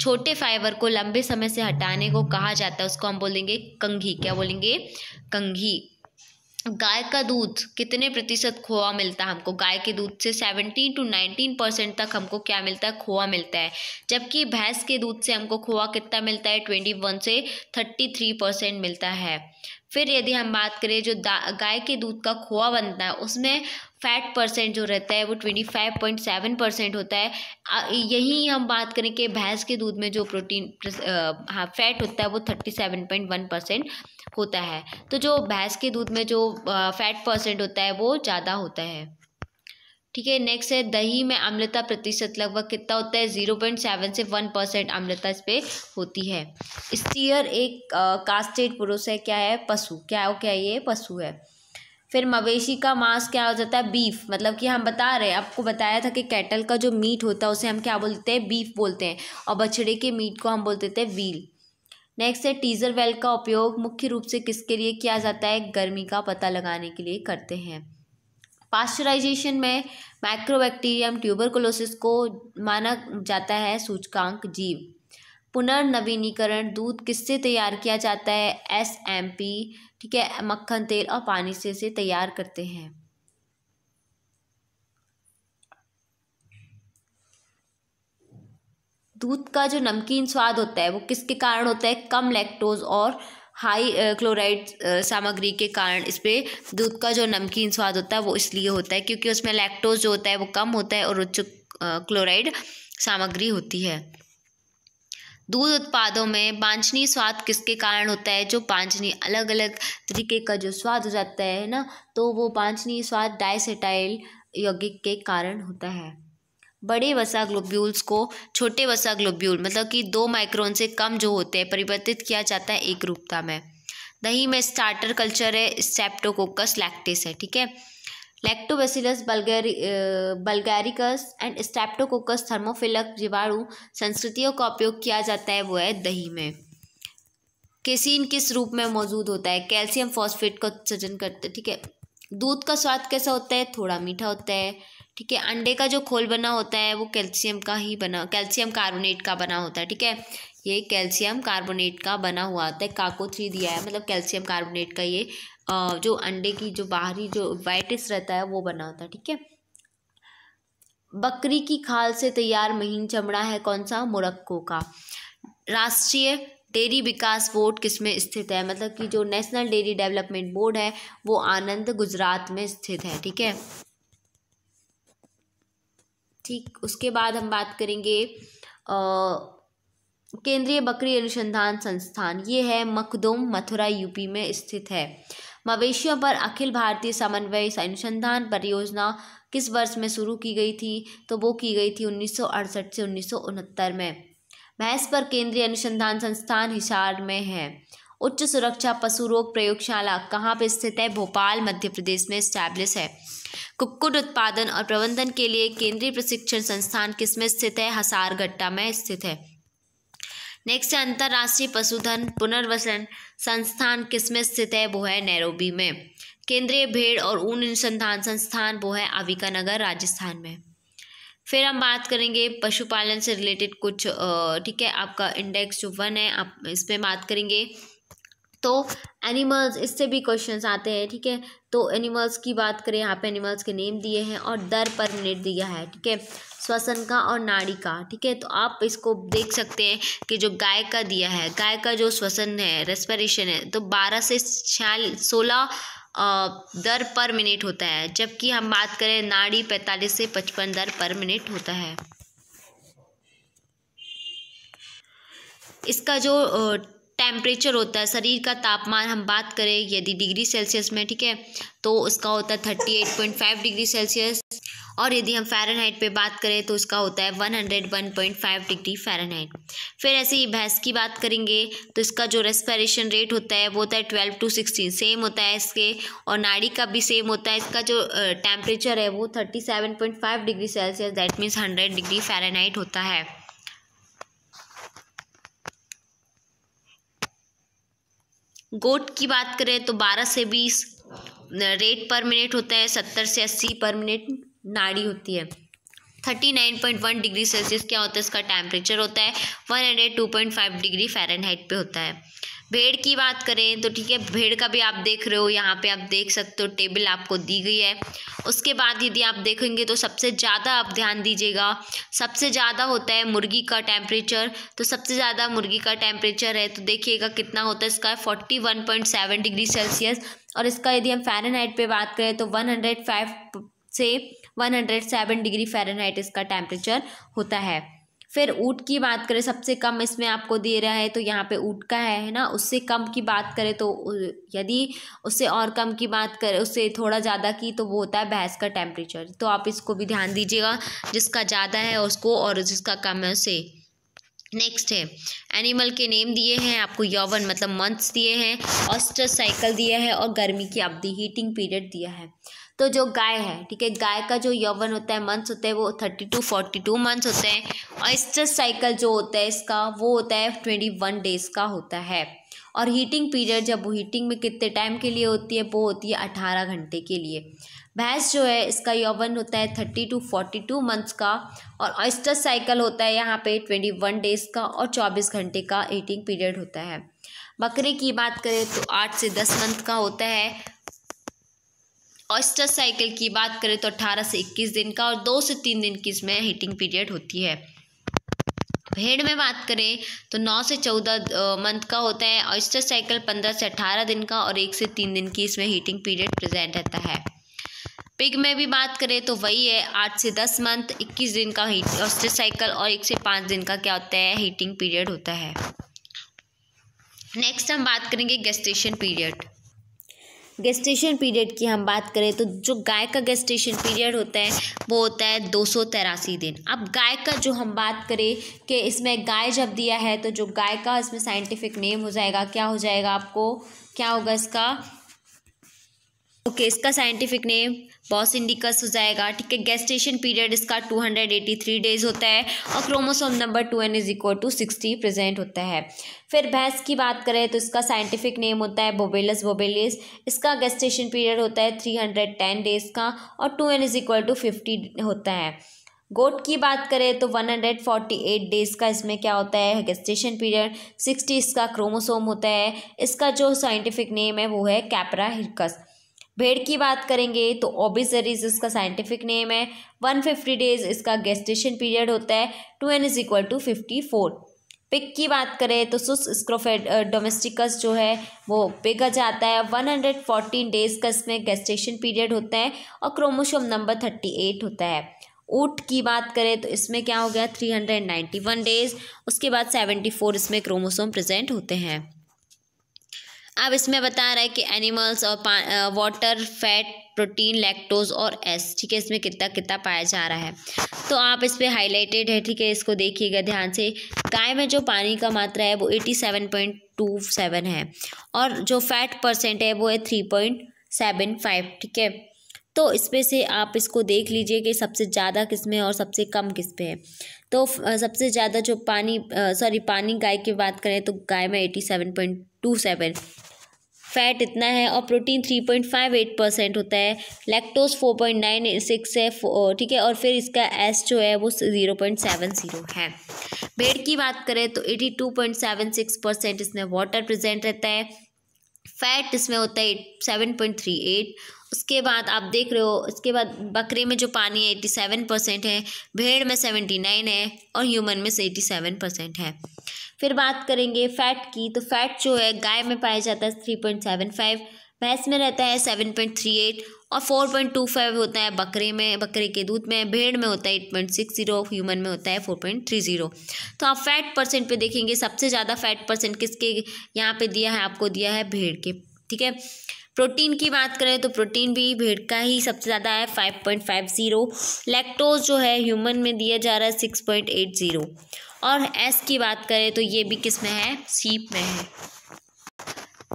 छोटे फाइबर को लंबे समय से हटाने को कहा जाता है उसको हम बोलेंगे कंघी क्या बोलेंगे कंघी गाय का दूध कितने प्रतिशत खोआ मिलता है हमको गाय के दूध से सेवेंटीन टू नाइनटीन परसेंट तक हमको क्या मिलता है खोआ मिलता है जबकि भैंस के दूध से हमको खोआ कितना मिलता है ट्वेंटी वन से थर्टी थ्री परसेंट मिलता है फिर यदि हम बात करें जो गाय के दूध का खोआ बनता है उसमें फैट परसेंट जो रहता है वो twenty five point seven percent होता है यही हम बात करें कि भैंस के दूध में जो प्रोटीन हाँ फैट होता है वो thirty seven point one percent होता है तो जो भैंस के दूध में जो फैट परसेंट होता है वो ज़्यादा होता है ठीक है नेक्स्ट है दही में अम्लता प्रतिशत लगभग कितना होता है जीरो पॉइंट सेवन से वन परसेंट अम्लता इस पर होती है स्टीयर एक कास्टेड पुरुष है क्या है पशु क्या हो क्या ये पशु है फिर मवेशी का मांस क्या हो जाता है बीफ मतलब कि हम बता रहे हैं आपको बताया था कि कैटल का जो मीट होता है उसे हम क्या बोलते हैं बीफ बोलते हैं और बछड़े के मीट को हम बोलते थे व्हील नेक्स्ट है टीजर वेल का उपयोग मुख्य रूप से किसके लिए किया जाता है गर्मी का पता लगाने के लिए करते हैं पास्चराइजेशन में माइक्रोबैक्टीरियम ट्यूबरकुलोसिस को माना जाता है सूचकांक जीव पुनर्नवीनीकरण दूध किससे तैयार किया जाता है एस एम पी ठीक है मक्खन तेल और पानी से इसे तैयार करते हैं दूध का जो नमकीन स्वाद होता है वो किसके कारण होता है कम लैक्टोज और हाई क्लोराइड सामग्री के कारण इस पर दूध का जो नमकीन स्वाद होता है वो इसलिए होता है क्योंकि उसमें लैक्टोज जो होता है वो कम होता है और उच्च क्लोराइड सामग्री होती है दूध उत्पादों में बांछनी स्वाद किसके कारण होता है जो बांछनी अलग अलग तरीके का जो स्वाद हो जाता है ना तो वो बांछनी स्वाद डाइसेटाइल यौगिक के कारण होता है बड़े वसा ग्लोब्यूल्स को छोटे वसा ग्लोब्यूल मतलब कि दो माइक्रोन से कम जो होते हैं परिवर्तित किया जाता है एक रूपता में दही में स्टार्टर कल्चर है स्टेप्टोकोकस लैक्टिस है ठीक है lactobacillus bulgari bulgaricus and streptococcus thermophilus जीवाणु संस्कृतियों का उपयोग किया जाता है वो है दही में केसिन किस रूप में मौजूद होता है कैल्शियम फॉस्फेट का उत्सर्जन करते ठीक है दूध का स्वाद कैसा होता है थोड़ा मीठा होता है ठीक है अंडे का जो खोल बना होता है वो कैल्शियम का ही बना कैल्शियम कार्बोनेट का बना होता है ठीक है ये कैल्शियम कार्बोनेट का बना हुआ होता है काको थ्री दिया है मतलब कैल्शियम कार्बोनेट का ये जो अंडे की जो बाहरी जो वाइटिस रहता है वो बना होता है ठीक है बकरी की खाल से तैयार महीन चमड़ा है कौन सा मोरक्को का राष्ट्रीय डेयरी विकास बोर्ड किस में स्थित है मतलब कि जो नेशनल डेयरी डेवलपमेंट बोर्ड है वो आनंद गुजरात में स्थित है ठीक है ठीक उसके बाद हम बात करेंगे केंद्रीय बकरी अनुसंधान संस्थान ये है मखदुम मथुरा यूपी में स्थित है मवेशियों पर अखिल भारतीय समन्वय अनुसंधान परियोजना किस वर्ष में शुरू की गई थी तो वो की गई थी उन्नीस से उन्नीस में भैंस पर केंद्रीय अनुसंधान संस्थान हिसार में है उच्च सुरक्षा पशु रोग प्रयोगशाला कहाँ पर स्थित है भोपाल मध्य प्रदेश में स्टैब्लिश है कुक्कुट उत्पादन और प्रबंधन के लिए केंद्रीय प्रशिक्षण संस्थान किसमें स्थित है हसारगट्टा में स्थित है नेक्स्ट है अंतर्राष्ट्रीय पशुधन पुनर्वसन संस्थान किसमें स्थित है वो है नैरोबी में केंद्रीय भेड़ और ऊन अनुसंधान संस्थान वो है आविका नगर राजस्थान में फिर हम बात करेंगे पशुपालन से रिलेटेड कुछ ठीक है आपका इंडेक्स जो वन है आप इस पर बात करेंगे तो एनिमल्स इससे भी क्वेश्चंस आते हैं ठीक है तो एनिमल्स की बात करें यहाँ पे एनिमल्स के नेम दिए हैं और दर पर मिनट दिया है ठीक है श्वसन का और नाड़ी का ठीक है तो आप इसको देख सकते हैं कि जो गाय का दिया है गाय का जो श्वसन है रेस्परेशन है तो बारह से छियाल सोलह दर पर मिनट होता है जबकि हम बात करें नाड़ी पैंतालीस से पचपन दर पर मिनट होता है इसका जो टेम्परेचर होता है शरीर का तापमान हम बात करें यदि डिग्री सेल्सियस में ठीक है तो उसका होता है thirty eight point five degree Celsius और यदि हम फेरनहाइट पे बात करें तो उसका होता है one hundred one point five degree Fahrenheit फिर ऐसे ही भैंस की बात करेंगे तो इसका जो रेस्पिरेशन रेट होता है वो होता है ट्वेल्व टू सिक्सटीन सेम होता है इसके और नाड़ी का भी सेम होता है इसका जो टेम्परेचर है वो thirty seven point five degree Celsius that means hundred degree Fahrenheit होता है गोट की बात करें तो बारह से बीस रेट पर मिनट होता है सत्तर से अस्सी पर मिनट नाड़ी होती है thirty nine point one degree Celsius क्या होता है इसका टेम्परेचर होता है one hundred two point five degree Fahrenheit पे होता है भेड़ की बात करें तो ठीक है भेड़ का भी आप देख रहे हो यहाँ पे आप देख सकते हो टेबल आपको दी गई है उसके बाद यदि आप देखेंगे तो सबसे ज़्यादा आप ध्यान दीजिएगा सबसे ज़्यादा होता है मुर्गी का टेम्परेचर तो सबसे ज़्यादा मुर्गी का टेम्परेचर है तो देखिएगा कितना होता है इसका forty one point seven degree Celsius और इसका यदि हम फ़ारेनहाइट पर बात करें तो वन हंड्रेड फाइव से one hundred seven degree Fahrenheit इसका टेम्परेचर होता है फिर ऊट की बात करें सबसे कम इसमें आपको दे रहा है तो यहाँ पे ऊट का है है ना उससे कम की बात करें तो यदि उससे और कम की बात करें उससे थोड़ा ज़्यादा की तो वो होता है भैंस का टेम्परेचर तो आप इसको भी ध्यान दीजिएगा जिसका ज़्यादा है उसको और जिसका कम है उसे नेक्स्ट है एनिमल के नेम दिए हैं आपको यौवन मतलब मंथ्स दिए हैं ऑस्टर साइकिल दिया है और गर्मी की अवधि हीटिंग पीरियड दिया है तो जो गाय है ठीक है गाय का जो यौवन होता है मंथ्स होते हैं वो thirty to forty two months होते हैं और इस्टर साइकिल जो होता है इसका वो होता है ट्वेंटी वन डेज का होता है और हीटिंग पीरियड जब वो हीटिंग में कितने टाइम के लिए होती है वो होती है अठारह घंटे के लिए भैंस जो है इसका यौवन होता है thirty to forty two months का और ऑयस्टर साइकिल होता है यहाँ पे ट्वेंटी वन डेज़ का और चौबीस घंटे का हीटिंग पीरियड होता है बकरे की बात करें तो आठ से दस मंथ का होता है ऑयस्टर साइकिल की बात करें तो 18 से 21 दिन का और दो से तीन दिन की इसमें हीटिंग पीरियड होती है भेड़ तो में बात करें तो 9 से 14 मंथ का होता है ऑयस्टर साइकिल 15 से 18 दिन का और एक से तीन दिन की इसमें हीटिंग पीरियड प्रेजेंट रहता है पिग में भी बात करें तो वही है आठ से दस मंथ इक्कीस दिन का हीट ऑयस्टर साइकिल और एक से पाँच दिन का क्या होता है हीटिंग पीरियड होता है नेक्स्ट हम बात करेंगे गेस्टेशन पीरियड गेस्टेशन पीरियड की हम बात करें तो जो गाय का गेस्टेशन पीरियड होता है वो होता है दो सौ तेरासी दिन अब गाय का जो हम बात करें कि इसमें गाय जब दिया है तो जो गाय का इसमें साइंटिफिक नेम हो जाएगा क्या हो जाएगा आपको क्या होगा इसका ओके okay, इसका साइंटिफिक नेम बॉस इंडिकस हो जाएगा ठीक है गेस्टेशन पीरियड इसका 283 डेज होता है और chromosome number two N is equal to sixty present होता है फिर भैंस की बात करें तो इसका साइंटिफिक नेम होता है बोबेलस बोबेलिस इसका गेस्टेशन पीरियड होता है थ्री हंड्रेड टेन डेज का और two N is equal to fifty होता है गोट की बात करें तो 148 डेज़ का इसमें क्या होता है गेस्टेशन पीरियड 60 इसका क्रोमोसोम होता है इसका जो साइंटिफिक नेम है वो है कैपरा हिरकस भेड़ की बात करेंगे तो ओबिसरीज इसका साइंटिफिक नेम है वन फिफ्टी डेज इसका गेस्टेशन पीरियड होता है two N is equal to fifty four pig की बात करें तो सुस स्क्रोफेड डोमेस्टिकस जो है वो पिक जाता है वन हंड्रेड फोर्टीन डेज का इसमें गेस्टेशन पीरियड होता है और क्रोमोसोम नंबर थर्टी एट होता है ऊट की बात करें तो इसमें क्या हो गया three hundred ninety one days उसके बाद सेवेंटी फोर इसमें क्रोमोसोम प्रेजेंट होते हैं अब इसमें बता रहा है कि एनिमल्स और वाटर फैट प्रोटीन लैक्टोज और एस ठीक है इसमें कितना कितना पाया जा रहा है तो आप इस पर हाईलाइटेड है ठीक है इसको देखिएगा ध्यान से गाय में जो पानी का मात्रा है वो eighty seven point two seven है और जो फैट परसेंट है वो है थ्री पॉइंट सेवन फाइव ठीक है तो इसमें से आप इसको देख लीजिए कि सबसे ज़्यादा किस में और सबसे कम किस पे है तो सबसे ज़्यादा जो पानी सॉरी पानी गाय की बात करें तो गाय में eighty seven point two seven fat इतना है और protein three point five eight percent होता है lactose four point nine six है ठीक है और फिर इसका एस जो है वो ज़ीरो पॉइंट सेवन ज़ीरो है भेड़ की बात करें तो eighty two point seven six percent इसमें वाटर प्रेजेंट रहता है फैट इसमें होता है सेवन पॉइंट थ्री एट उसके बाद आप देख रहे हो उसके बाद बकरे में जो पानी है एट्टी सेवन परसेंट है भेड़ में सेवेंटी नाइन है और ह्यूमन में से एट्टी सेवन परसेंट है फिर बात करेंगे फैट की तो फैट जो है गाय में पाया जाता है थ्री पॉइंट सेवन फाइव भैंस में रहता है सेवन पॉइंट थ्री एट और फोर पॉइंट टू फाइव होता है बकरे में बकरे के दूध में भेड़ में होता है eight point six zero human में होता है फोर पॉइंट थ्री जीरो तो आप फैट परसेंट पे देखेंगे सबसे ज़्यादा फैट परसेंट किसके यहाँ पे दिया है आपको दिया है भेड़ के ठीक है प्रोटीन की बात करें तो प्रोटीन भी भेड़ का ही सबसे ज़्यादा है five point five zero lactose जो है ह्यूमन में दिया जा रहा है सिक्स पॉइंट एट ज़ीरो और एस की बात करें तो ये भी किस में है सीप में है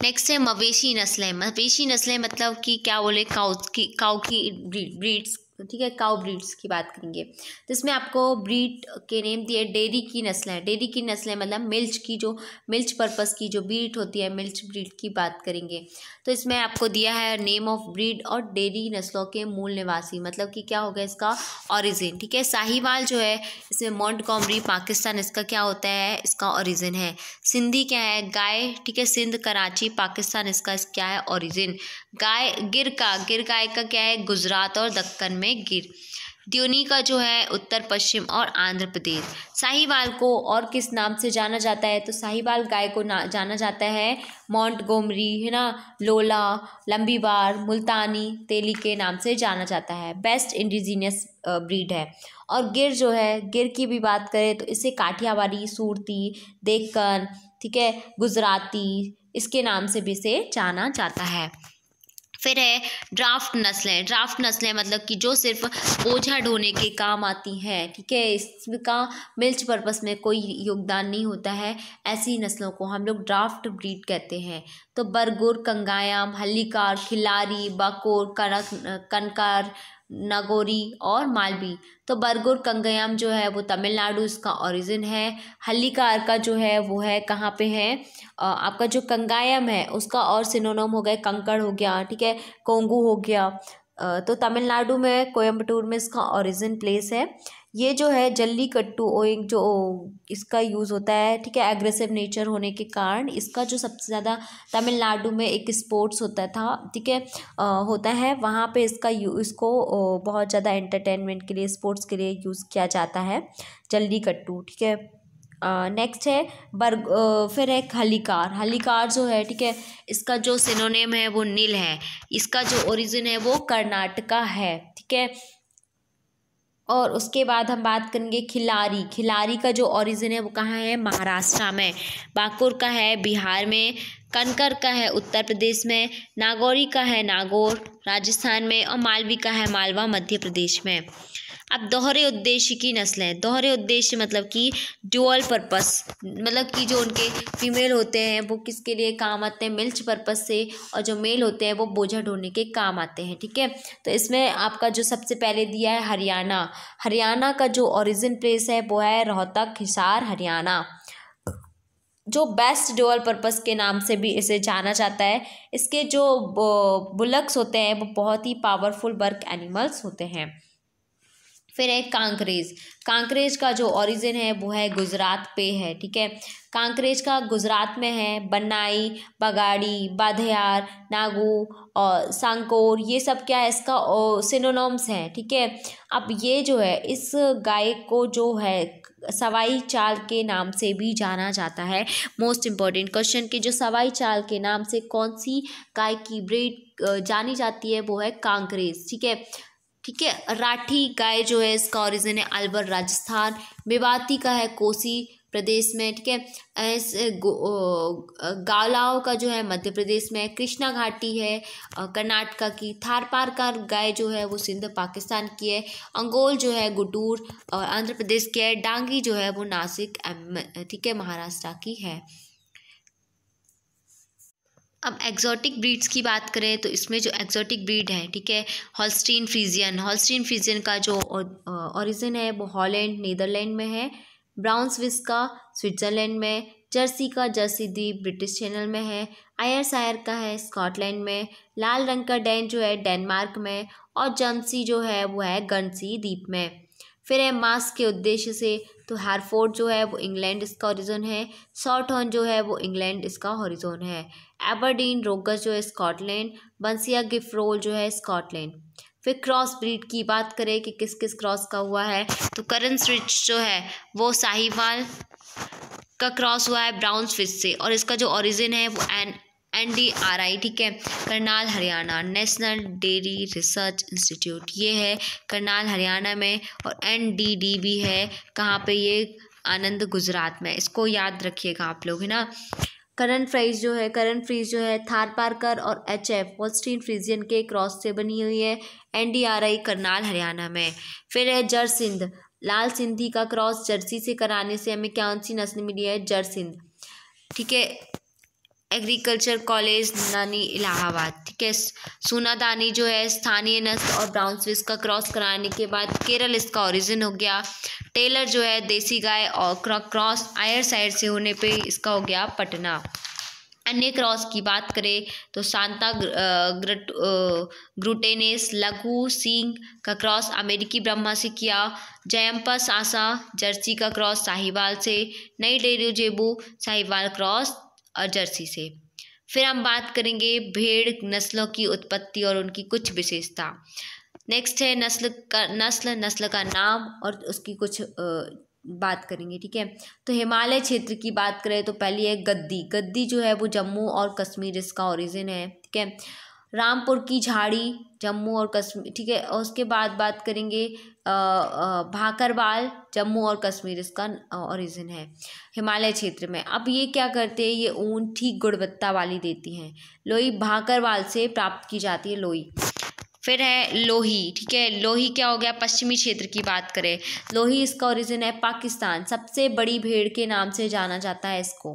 नेक्स्ट है मवेशी नस्लें मवेशी नस्लें मतलब कि क्या बोले काउ की काउ की ब्रीड्स ठीक है काउ ब्रीड्स की बात करेंगे तो इसमें आपको ब्रीड के नेम दिए डेयरी की नस्लें डेयरी की नस्लें मतलब मिल्च की जो मिल्च पर्पस की जो ब्रीड होती है मिल्च ब्रीड की बात करेंगे तो इसमें आपको दिया है नेम ऑफ ब्रीड और डेयरी नस्लों के मूल निवासी मतलब कि क्या होगा इसका ऑरिजिन ठीक है साहिवाल जो है इसमें मॉन्ट पाकिस्तान इसका क्या होता है इसका ऑरिजिन है सिंधी क्या है गाय ठीक है सिंध कराची पाकिस्तान इसका क्या है ऑरिजिन गाय गिर का गिर गाय का क्या है गुजरात और दक्कन में गिर द्योनी का जो है उत्तर पश्चिम और आंध्र प्रदेश साहिवाल को और किस नाम से जाना जाता है तो साहिवाल गाय को ना जाना जाता है माउंट गोमरी है ना लोला लंबी बार मुल्तानी तेली के नाम से जाना जाता है बेस्ट इंडिजीनियस ब्रीड है और गिर जो है गिर की भी बात करें तो इसे काठियावाड़ी सूरती देखकर ठीक है गुजराती इसके नाम से भी इसे जाना जाता है फिर है ड्राफ्ट नस्लें ड्राफ्ट नस्लें मतलब कि जो सिर्फ ओझा ढोने के काम आती हैं ठीक है इसका मिल्च पर्पस में कोई योगदान नहीं होता है ऐसी नस्लों को हम लोग ड्राफ्ट ब्रीड कहते हैं तो बरगुर कंगायाम हल्लीकार खिलारी बाकोर कनक कनकार नागोरी और मालवी तो बरगुर कंगयम जो है वो तमिलनाडु इसका ओरिजिन है हल्लीकार का जो है वो है कहाँ पे है आपका जो कंगायम है उसका और सिनोनोम हो गया कंकड़ हो गया ठीक है कोंगू हो गया तो तमिलनाडु में कोयम्बटूर में इसका ओरिजिन प्लेस है ये जो है जल्ली कट्टू एक जो इसका यूज़ होता है ठीक है एग्रेसिव नेचर होने के कारण इसका जो सबसे ज़्यादा तमिलनाडु में एक स्पोर्ट्स होता था ठीक है होता है वहाँ पे इसका यू इसको बहुत ज़्यादा एंटरटेनमेंट के लिए स्पोर्ट्स के लिए यूज़ किया जाता है जल्दी कट्टू ठीक है नेक्स्ट है बर फिर है हलिकार हलिकार जो है ठीक है इसका जो सिनोनेम है वो नील है इसका जो ओरिजिन है वो कर्नाटका है ठीक है और उसके बाद हम बात करेंगे खिलारी खिलारी का जो ओरिजिन है वो कहाँ है महाराष्ट्र में बाकुर का है बिहार में कनकर का है उत्तर प्रदेश में नागौरी का है नागौर राजस्थान में और मालवी का है मालवा मध्य प्रदेश में अब दोहरे उद्देश्य की नस्लें दोहरे उद्देश्य मतलब कि ड्यूअल पर्पस मतलब कि जो उनके फीमेल होते हैं वो किसके लिए काम आते हैं मिल्च पर्पस से और जो मेल होते हैं वो बोझा ढोने के काम आते हैं ठीक है तो इसमें आपका जो सबसे पहले दिया है हरियाणा हरियाणा का जो ओरिजिन प्लेस है वो है रोहतक हिसार हरियाणा जो बेस्ट ड्यूअल पर्पस के नाम से भी इसे जाना जाता है इसके जो बुलक्स होते हैं वो बहुत ही पावरफुल वर्क एनिमल्स होते हैं फिर है कांकरेज कांकरेज का जो ओरिजिन है वो है गुजरात पे है ठीक है कांकरेज का गुजरात में है बनाई बगाड़ी बाधयार नागू और सांकोर ये सब क्या है इसका सिनोनॉम्स हैं ठीक है अब ये जो है इस गाय को जो है सवाई चाल के नाम से भी जाना जाता है मोस्ट इम्पॉर्टेंट क्वेश्चन कि जो सवाई चाल के नाम से कौन सी गाय की ब्रीड जानी जाती है वो है कांकरेज ठीक है ठीक है राठी गाय जो है इसका ओरिजिन है अलवर राजस्थान मेवाती का है कोसी प्रदेश में ठीक है इस गावलाओं का जो है मध्य प्रदेश में कृष्णा घाटी है कर्नाटका की थारपार का गाय जो है वो सिंध पाकिस्तान की है अंगोल जो है गुडूर और आंध्र प्रदेश की है डांगी जो है वो नासिक ठीक है महाराष्ट्र की है अब एक्जॉटिक ब्रीड्स की बात करें तो इसमें जो एक्जॉटिक ब्रीड है ठीक है हॉलस्टीन फ्रीजियन हॉलस्टीन फ्रीजियन का जो ओरिजिन है वो हॉलैंड नीदरलैंड में है ब्राउन स्विस का स्विट्ज़रलैंड में जर्सी का जर्सी द्वीप ब्रिटिश चैनल में है आयर का है स्कॉटलैंड में लाल रंग का डैन जो है डेनमार्क में और जमसी जो है वो है गनसी द्वीप में फिर है मास्क के उद्देश्य से तो हारफोर्ड जो है वो इंग्लैंड इसका ओरिजन है शॉर्ट हॉर्न जो है वो इंग्लैंड इसका ओरिजोन है एबरडीन रोगस जो है स्कॉटलैंड बंसिया गिफ्रोल जो है स्कॉटलैंड फिर क्रॉस ब्रीड की बात करें कि किस किस क्रॉस का हुआ है तो करन स्विच जो है वो साहिवाल का क्रॉस हुआ है ब्राउन स्विच से और इसका जो ओरिजिन है वो N N D R I ठीक है Karnal Haryana National Dairy Research Institute ये है करनाल हरियाणा में और एन डी डी भी है कहाँ पे ये आनंद गुजरात में इसको याद रखिएगा आप लोग है ना करंट फ्राइज जो है करंट फ्रीज जो है थार पारकर और एच एफ होस्टीन फ्रीजियन के क्रॉस से बनी हुई है एनडीआरआई करनाल हरियाणा में फिर है सिंध लाल सिंधी का क्रॉस जर्सी से कराने से हमें कौन सी नस्ल मिली है सिंध ठीक है एग्रीकल्चर कॉलेज नानी इलाहाबाद ठीक है सोनादानी जो है स्थानीय नस्ल और ब्राउन स्विस का क्रॉस कराने के बाद केरल इसका ओरिजिन हो गया टेलर जो है देसी गाय और क्रॉस आयर साइड से होने पे इसका हो गया पटना अन्य क्रॉस की बात करें तो सांता ग्रट ग्रुटेनेस लघु सिंह का क्रॉस अमेरिकी ब्रह्मा से किया जयम्पा सासा जर्सी का क्रॉस साहिवाल से नई डेरू जेबू साहिवाल क्रॉस और जर्सी से फिर हम बात करेंगे भेड़ नस्लों की उत्पत्ति और उनकी कुछ विशेषता नेक्स्ट है नस्ल का नस्ल नस्ल का नाम और उसकी कुछ बात करेंगे ठीक है तो हिमालय क्षेत्र की बात करें तो पहली है गद्दी गद्दी जो है वो जम्मू और कश्मीर इसका ओरिजिन है ठीक है रामपुर की झाड़ी जम्मू और कश्मीर ठीक है और उसके बाद बात करेंगे भाकरवाल जम्मू और कश्मीर इसका ओरिजिन है हिमालय क्षेत्र में अब ये क्या करते हैं ये ऊन ठीक गुणवत्ता वाली देती हैं लोई भाकरवाल से प्राप्त की जाती है लोई फिर है लोही ठीक है लोही क्या हो गया पश्चिमी क्षेत्र की बात करें लोही इसका ओरिजिन है पाकिस्तान सबसे बड़ी भेड़ के नाम से जाना जाता है इसको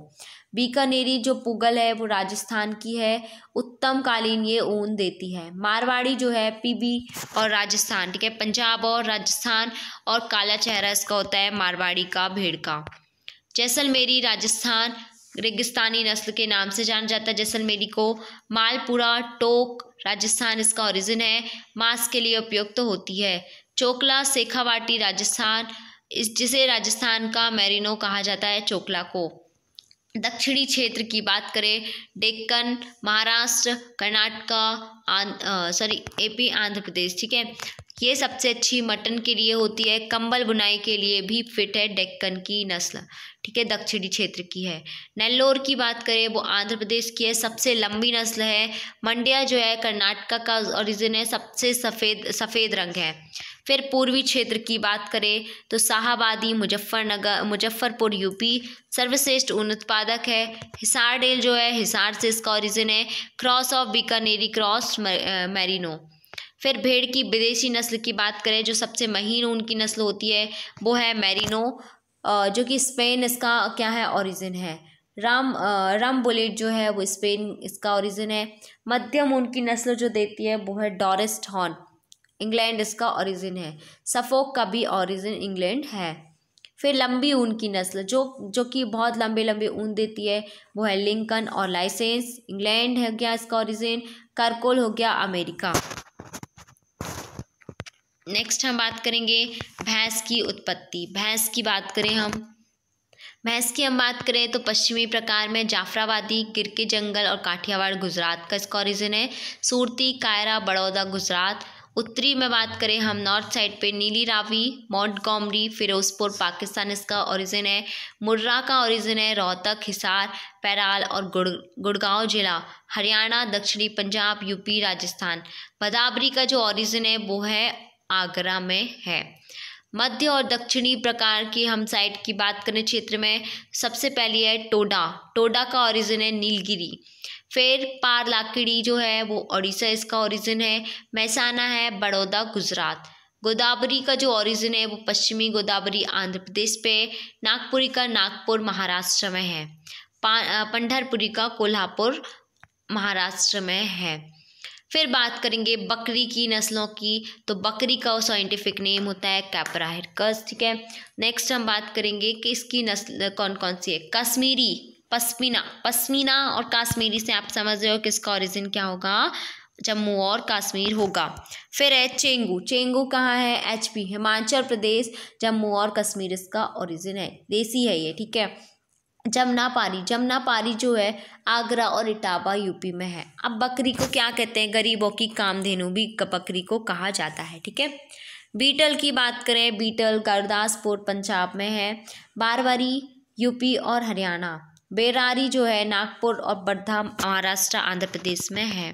बीकानेरी जो पुगल है वो राजस्थान की है उत्तम कालीन ये ऊन देती है मारवाड़ी जो है पीबी और राजस्थान ठीक है पंजाब और राजस्थान और काला चेहरा इसका होता है मारवाड़ी का भेड़ का जैसलमेरी राजस्थान रेगिस्तानी नस्ल के नाम से जाना जाता है जैसलमेरी को मालपुरा टोक राजस्थान इसका ओरिजिन है मांस के लिए उपयुक्त तो होती है चोकला सेखावाटी राजस्थान इस जिसे राजस्थान का मैरिनो कहा जाता है चोकला को दक्षिणी क्षेत्र की बात करें डेक्कन महाराष्ट्र कर्नाटका सॉरी एपी आंध्र प्रदेश ठीक है ये सबसे अच्छी मटन के लिए होती है कंबल बुनाई के लिए भी फिट है डेक्कन की नस्ल ठीक है दक्षिणी क्षेत्र की है नेल्लोर की बात करें वो आंध्र प्रदेश की है सबसे लंबी नस्ल है मंडिया जो है कर्नाटका का ओरिजिन है सबसे सफ़ेद सफ़ेद रंग है फिर पूर्वी क्षेत्र की बात करें तो शाहबादी मुजफ्फरनगर मुजफ्फरपुर यूपी सर्वश्रेष्ठ ऊन उत्पादक है हिसार डेल जो है हिसार से इसका ओरिजिन है cross of Bikaneri cross Merino फिर भेड़ की विदेशी नस्ल की बात करें जो सबसे महीन ऊन की नस्ल होती है वो है मैरिनो जो कि स्पेन इसका क्या है ओरिजिन है राम राम बुलेट जो है वो स्पेन इसका ओरिजिन है मध्यम ऊन की नस्ल जो देती है वो है डॉरेस्ट हॉर्न इंग्लैंड इसका ओरिजिन है सफोक का भी ओरिजिन इंग्लैंड है फिर लंबी ऊन की नस्ल जो जो कि बहुत लंबे लंबे ऊन देती है वो है लिंकन और लाइसेंस इंग्लैंड हो गया इसका ओरिजिन करकोल हो गया अमेरिका नेक्स्ट हम बात करेंगे भैंस की उत्पत्ति भैंस की बात करें हम भैंस की हम बात करें तो पश्चिमी प्रकार में जाफराबादी किरके जंगल और काठियावाड़ गुजरात का इसका ओरिजिन है सूरती कायरा बड़ौदा गुजरात उत्तरी में बात करें हम नॉर्थ साइड पे नीली रावी गॉमरी फिरोजपुर पाकिस्तान इसका ओरिजिन है मुर्रा का ओरिजिन है रोहतक हिसार पैराल और गुड़ गुड़गांव जिला हरियाणा दक्षिणी पंजाब यूपी राजस्थान बदाबरी का जो ओरिजिन है वो है आगरा में है मध्य और दक्षिणी प्रकार की हम साइड की बात करें क्षेत्र में सबसे पहली है टोडा टोडा का ओरिजिन है नीलगिरी फिर लाकड़ी जो है वो ओडिशा इसका ओरिजिन है मैसाना है बड़ौदा गुजरात गोदावरी का जो ओरिजिन है वो पश्चिमी गोदावरी आंध्र प्रदेश पे नागपुरी का नागपुर महाराष्ट्र में है पंडरपुरी का कोल्हापुर महाराष्ट्र में है फिर बात करेंगे बकरी की नस्लों की तो बकरी का साइंटिफिक नेम होता है कैपराहिरकस ठीक है नेक्स्ट हम बात करेंगे कि इसकी नस्ल कौन कौन सी है कश्मीरी पश्मीना पश्मीना और काश्मीरी से आप समझ रहे हो कि इसका ऑरिजिन क्या होगा जम्मू और कश्मीर होगा फिर है चेंगू चेंगू कहाँ है एच पी हिमाचल प्रदेश जम्मू और कश्मीर इसका ओरिजिन है देसी है ये ठीक है जमुना पारी जमुना पारी जो है आगरा और इटावा यूपी में है अब बकरी को क्या कहते हैं गरीबों की कामधेनु भी बकरी को कहा जाता है ठीक है बीटल की बात करें बीटल गुरदासपुर पंजाब में है बारवारी यूपी और हरियाणा बेरारी जो है नागपुर और बर्धा महाराष्ट्र आंध्र प्रदेश में है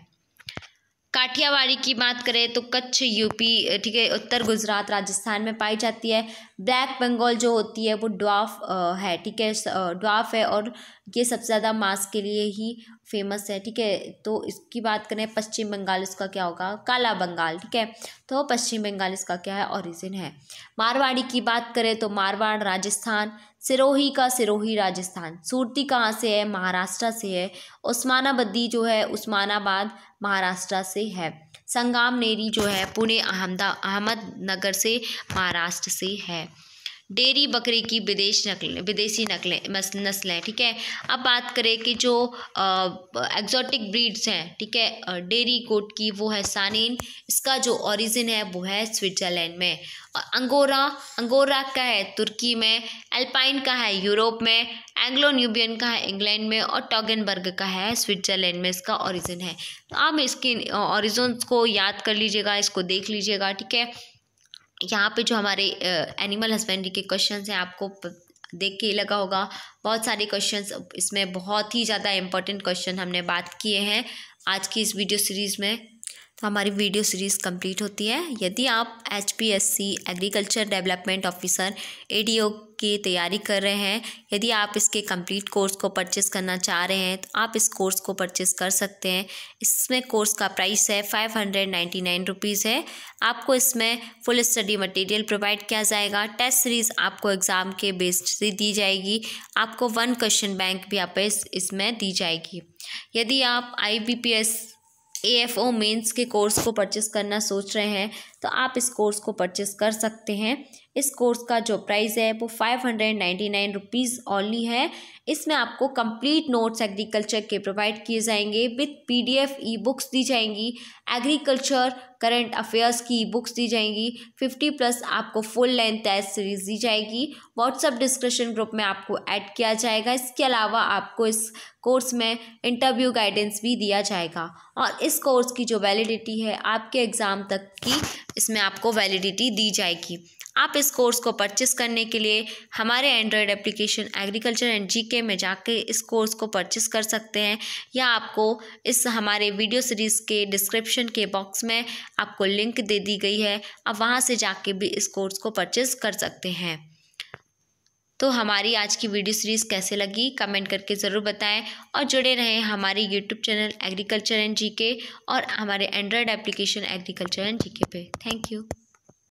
काठियावाड़ी की बात करें तो कच्छ यूपी ठीक है उत्तर गुजरात राजस्थान में पाई जाती है ब्लैक बंगाल जो होती है वो ड्वाफ है ठीक है ड्वाफ है और ये सबसे ज़्यादा मांस के लिए ही फेमस है ठीक है तो इसकी बात करें पश्चिम बंगाल इसका क्या होगा काला बंगाल ठीक है तो पश्चिम बंगाल इसका क्या है ओरिजिन है मारवाड़ी की बात करें तो मारवाड़ राजस्थान सिरोही का सिरोही राजस्थान सूरती कहाँ से है महाराष्ट्र से है उस्मानाबद्दी जो है उस्मानाबाद महाराष्ट्र से है संगाम नेरी जो है पुणे अहमदा अहमदनगर से महाराष्ट्र से है डेयरी बकरी की विदेश नकलें विदेशी नकलें नस्लें ठीक है अब बात करें कि जो एग्जॉटिक ब्रीड्स हैं ठीक है डेयरी कोट की वो है सानिन इसका जो ओरिजिन है वो है स्विट्जरलैंड में और अंगोरा अंगोरा का है तुर्की में एल्पाइन का है यूरोप में एंग्लो न्यूबियन का है इंग्लैंड में और टॉगनबर्ग का है स्विट्जरलैंड में इसका ओरिजिन है तो आप इसकी ओरिजिन को याद कर लीजिएगा इसको देख लीजिएगा ठीक है यहाँ पे जो हमारे एनिमल हस्बेंड्री के क्वेश्चन हैं आपको देख के लगा होगा बहुत सारे क्वेश्चन इसमें बहुत ही ज़्यादा इम्पोर्टेंट क्वेश्चन हमने बात किए हैं आज की इस वीडियो सीरीज़ में तो हमारी वीडियो सीरीज़ कंप्लीट होती है यदि आप H agriculture development officer A की तैयारी कर रहे हैं यदि आप इसके कंप्लीट कोर्स को परचेस करना चाह रहे हैं तो आप इस कोर्स को परचेस कर सकते हैं इसमें कोर्स का प्राइस है five hundred ninety nine rupees है आपको इसमें फुल स्टडी मटेरियल प्रोवाइड किया जाएगा टेस्ट सीरीज़ आपको एग्ज़ाम के बेस्ड से दी जाएगी आपको वन क्वेश्चन बैंक भी आप इसमें दी जाएगी यदि आप I B P S A F O mains के कोर्स को परचेस करना सोच रहे हैं तो आप इस कोर्स को परचेस कर सकते हैं इस कोर्स का जो प्राइस है वो five hundred ninety nine rupees only है इसमें आपको कंप्लीट नोट्स एग्रीकल्चर के प्रोवाइड किए जाएंगे विथ पीडीएफ ई बुक्स दी जाएंगी एग्रीकल्चर करंट अफेयर्स की ई बुक्स दी जाएंगी फिफ्टी प्लस आपको फुल लेंथ टेस्ट सीरीज दी जाएगी व्हाट्सअप डिस्क्रिप्शन ग्रुप में आपको ऐड किया जाएगा इसके अलावा आपको इस कोर्स में इंटरव्यू गाइडेंस भी दिया जाएगा और इस कोर्स की जो वैलिडिटी है आपके एग्ज़ाम तक की इसमें आपको वैलिडिटी दी जाएगी आप इस कोर्स को परचेस करने के लिए हमारे Android application agriculture and GK में जाके इस कोर्स को परचेस कर सकते हैं या आपको इस हमारे वीडियो सीरीज़ के डिस्क्रिप्शन के बॉक्स में आपको लिंक दे दी गई है आप वहाँ से जाके भी इस कोर्स को परचेस कर सकते हैं तो हमारी आज की वीडियो सीरीज़ कैसे लगी कमेंट करके ज़रूर बताएं और जुड़े रहें हमारे YouTube channel agriculture and GK और हमारे Android application agriculture and GK पे थैंक यू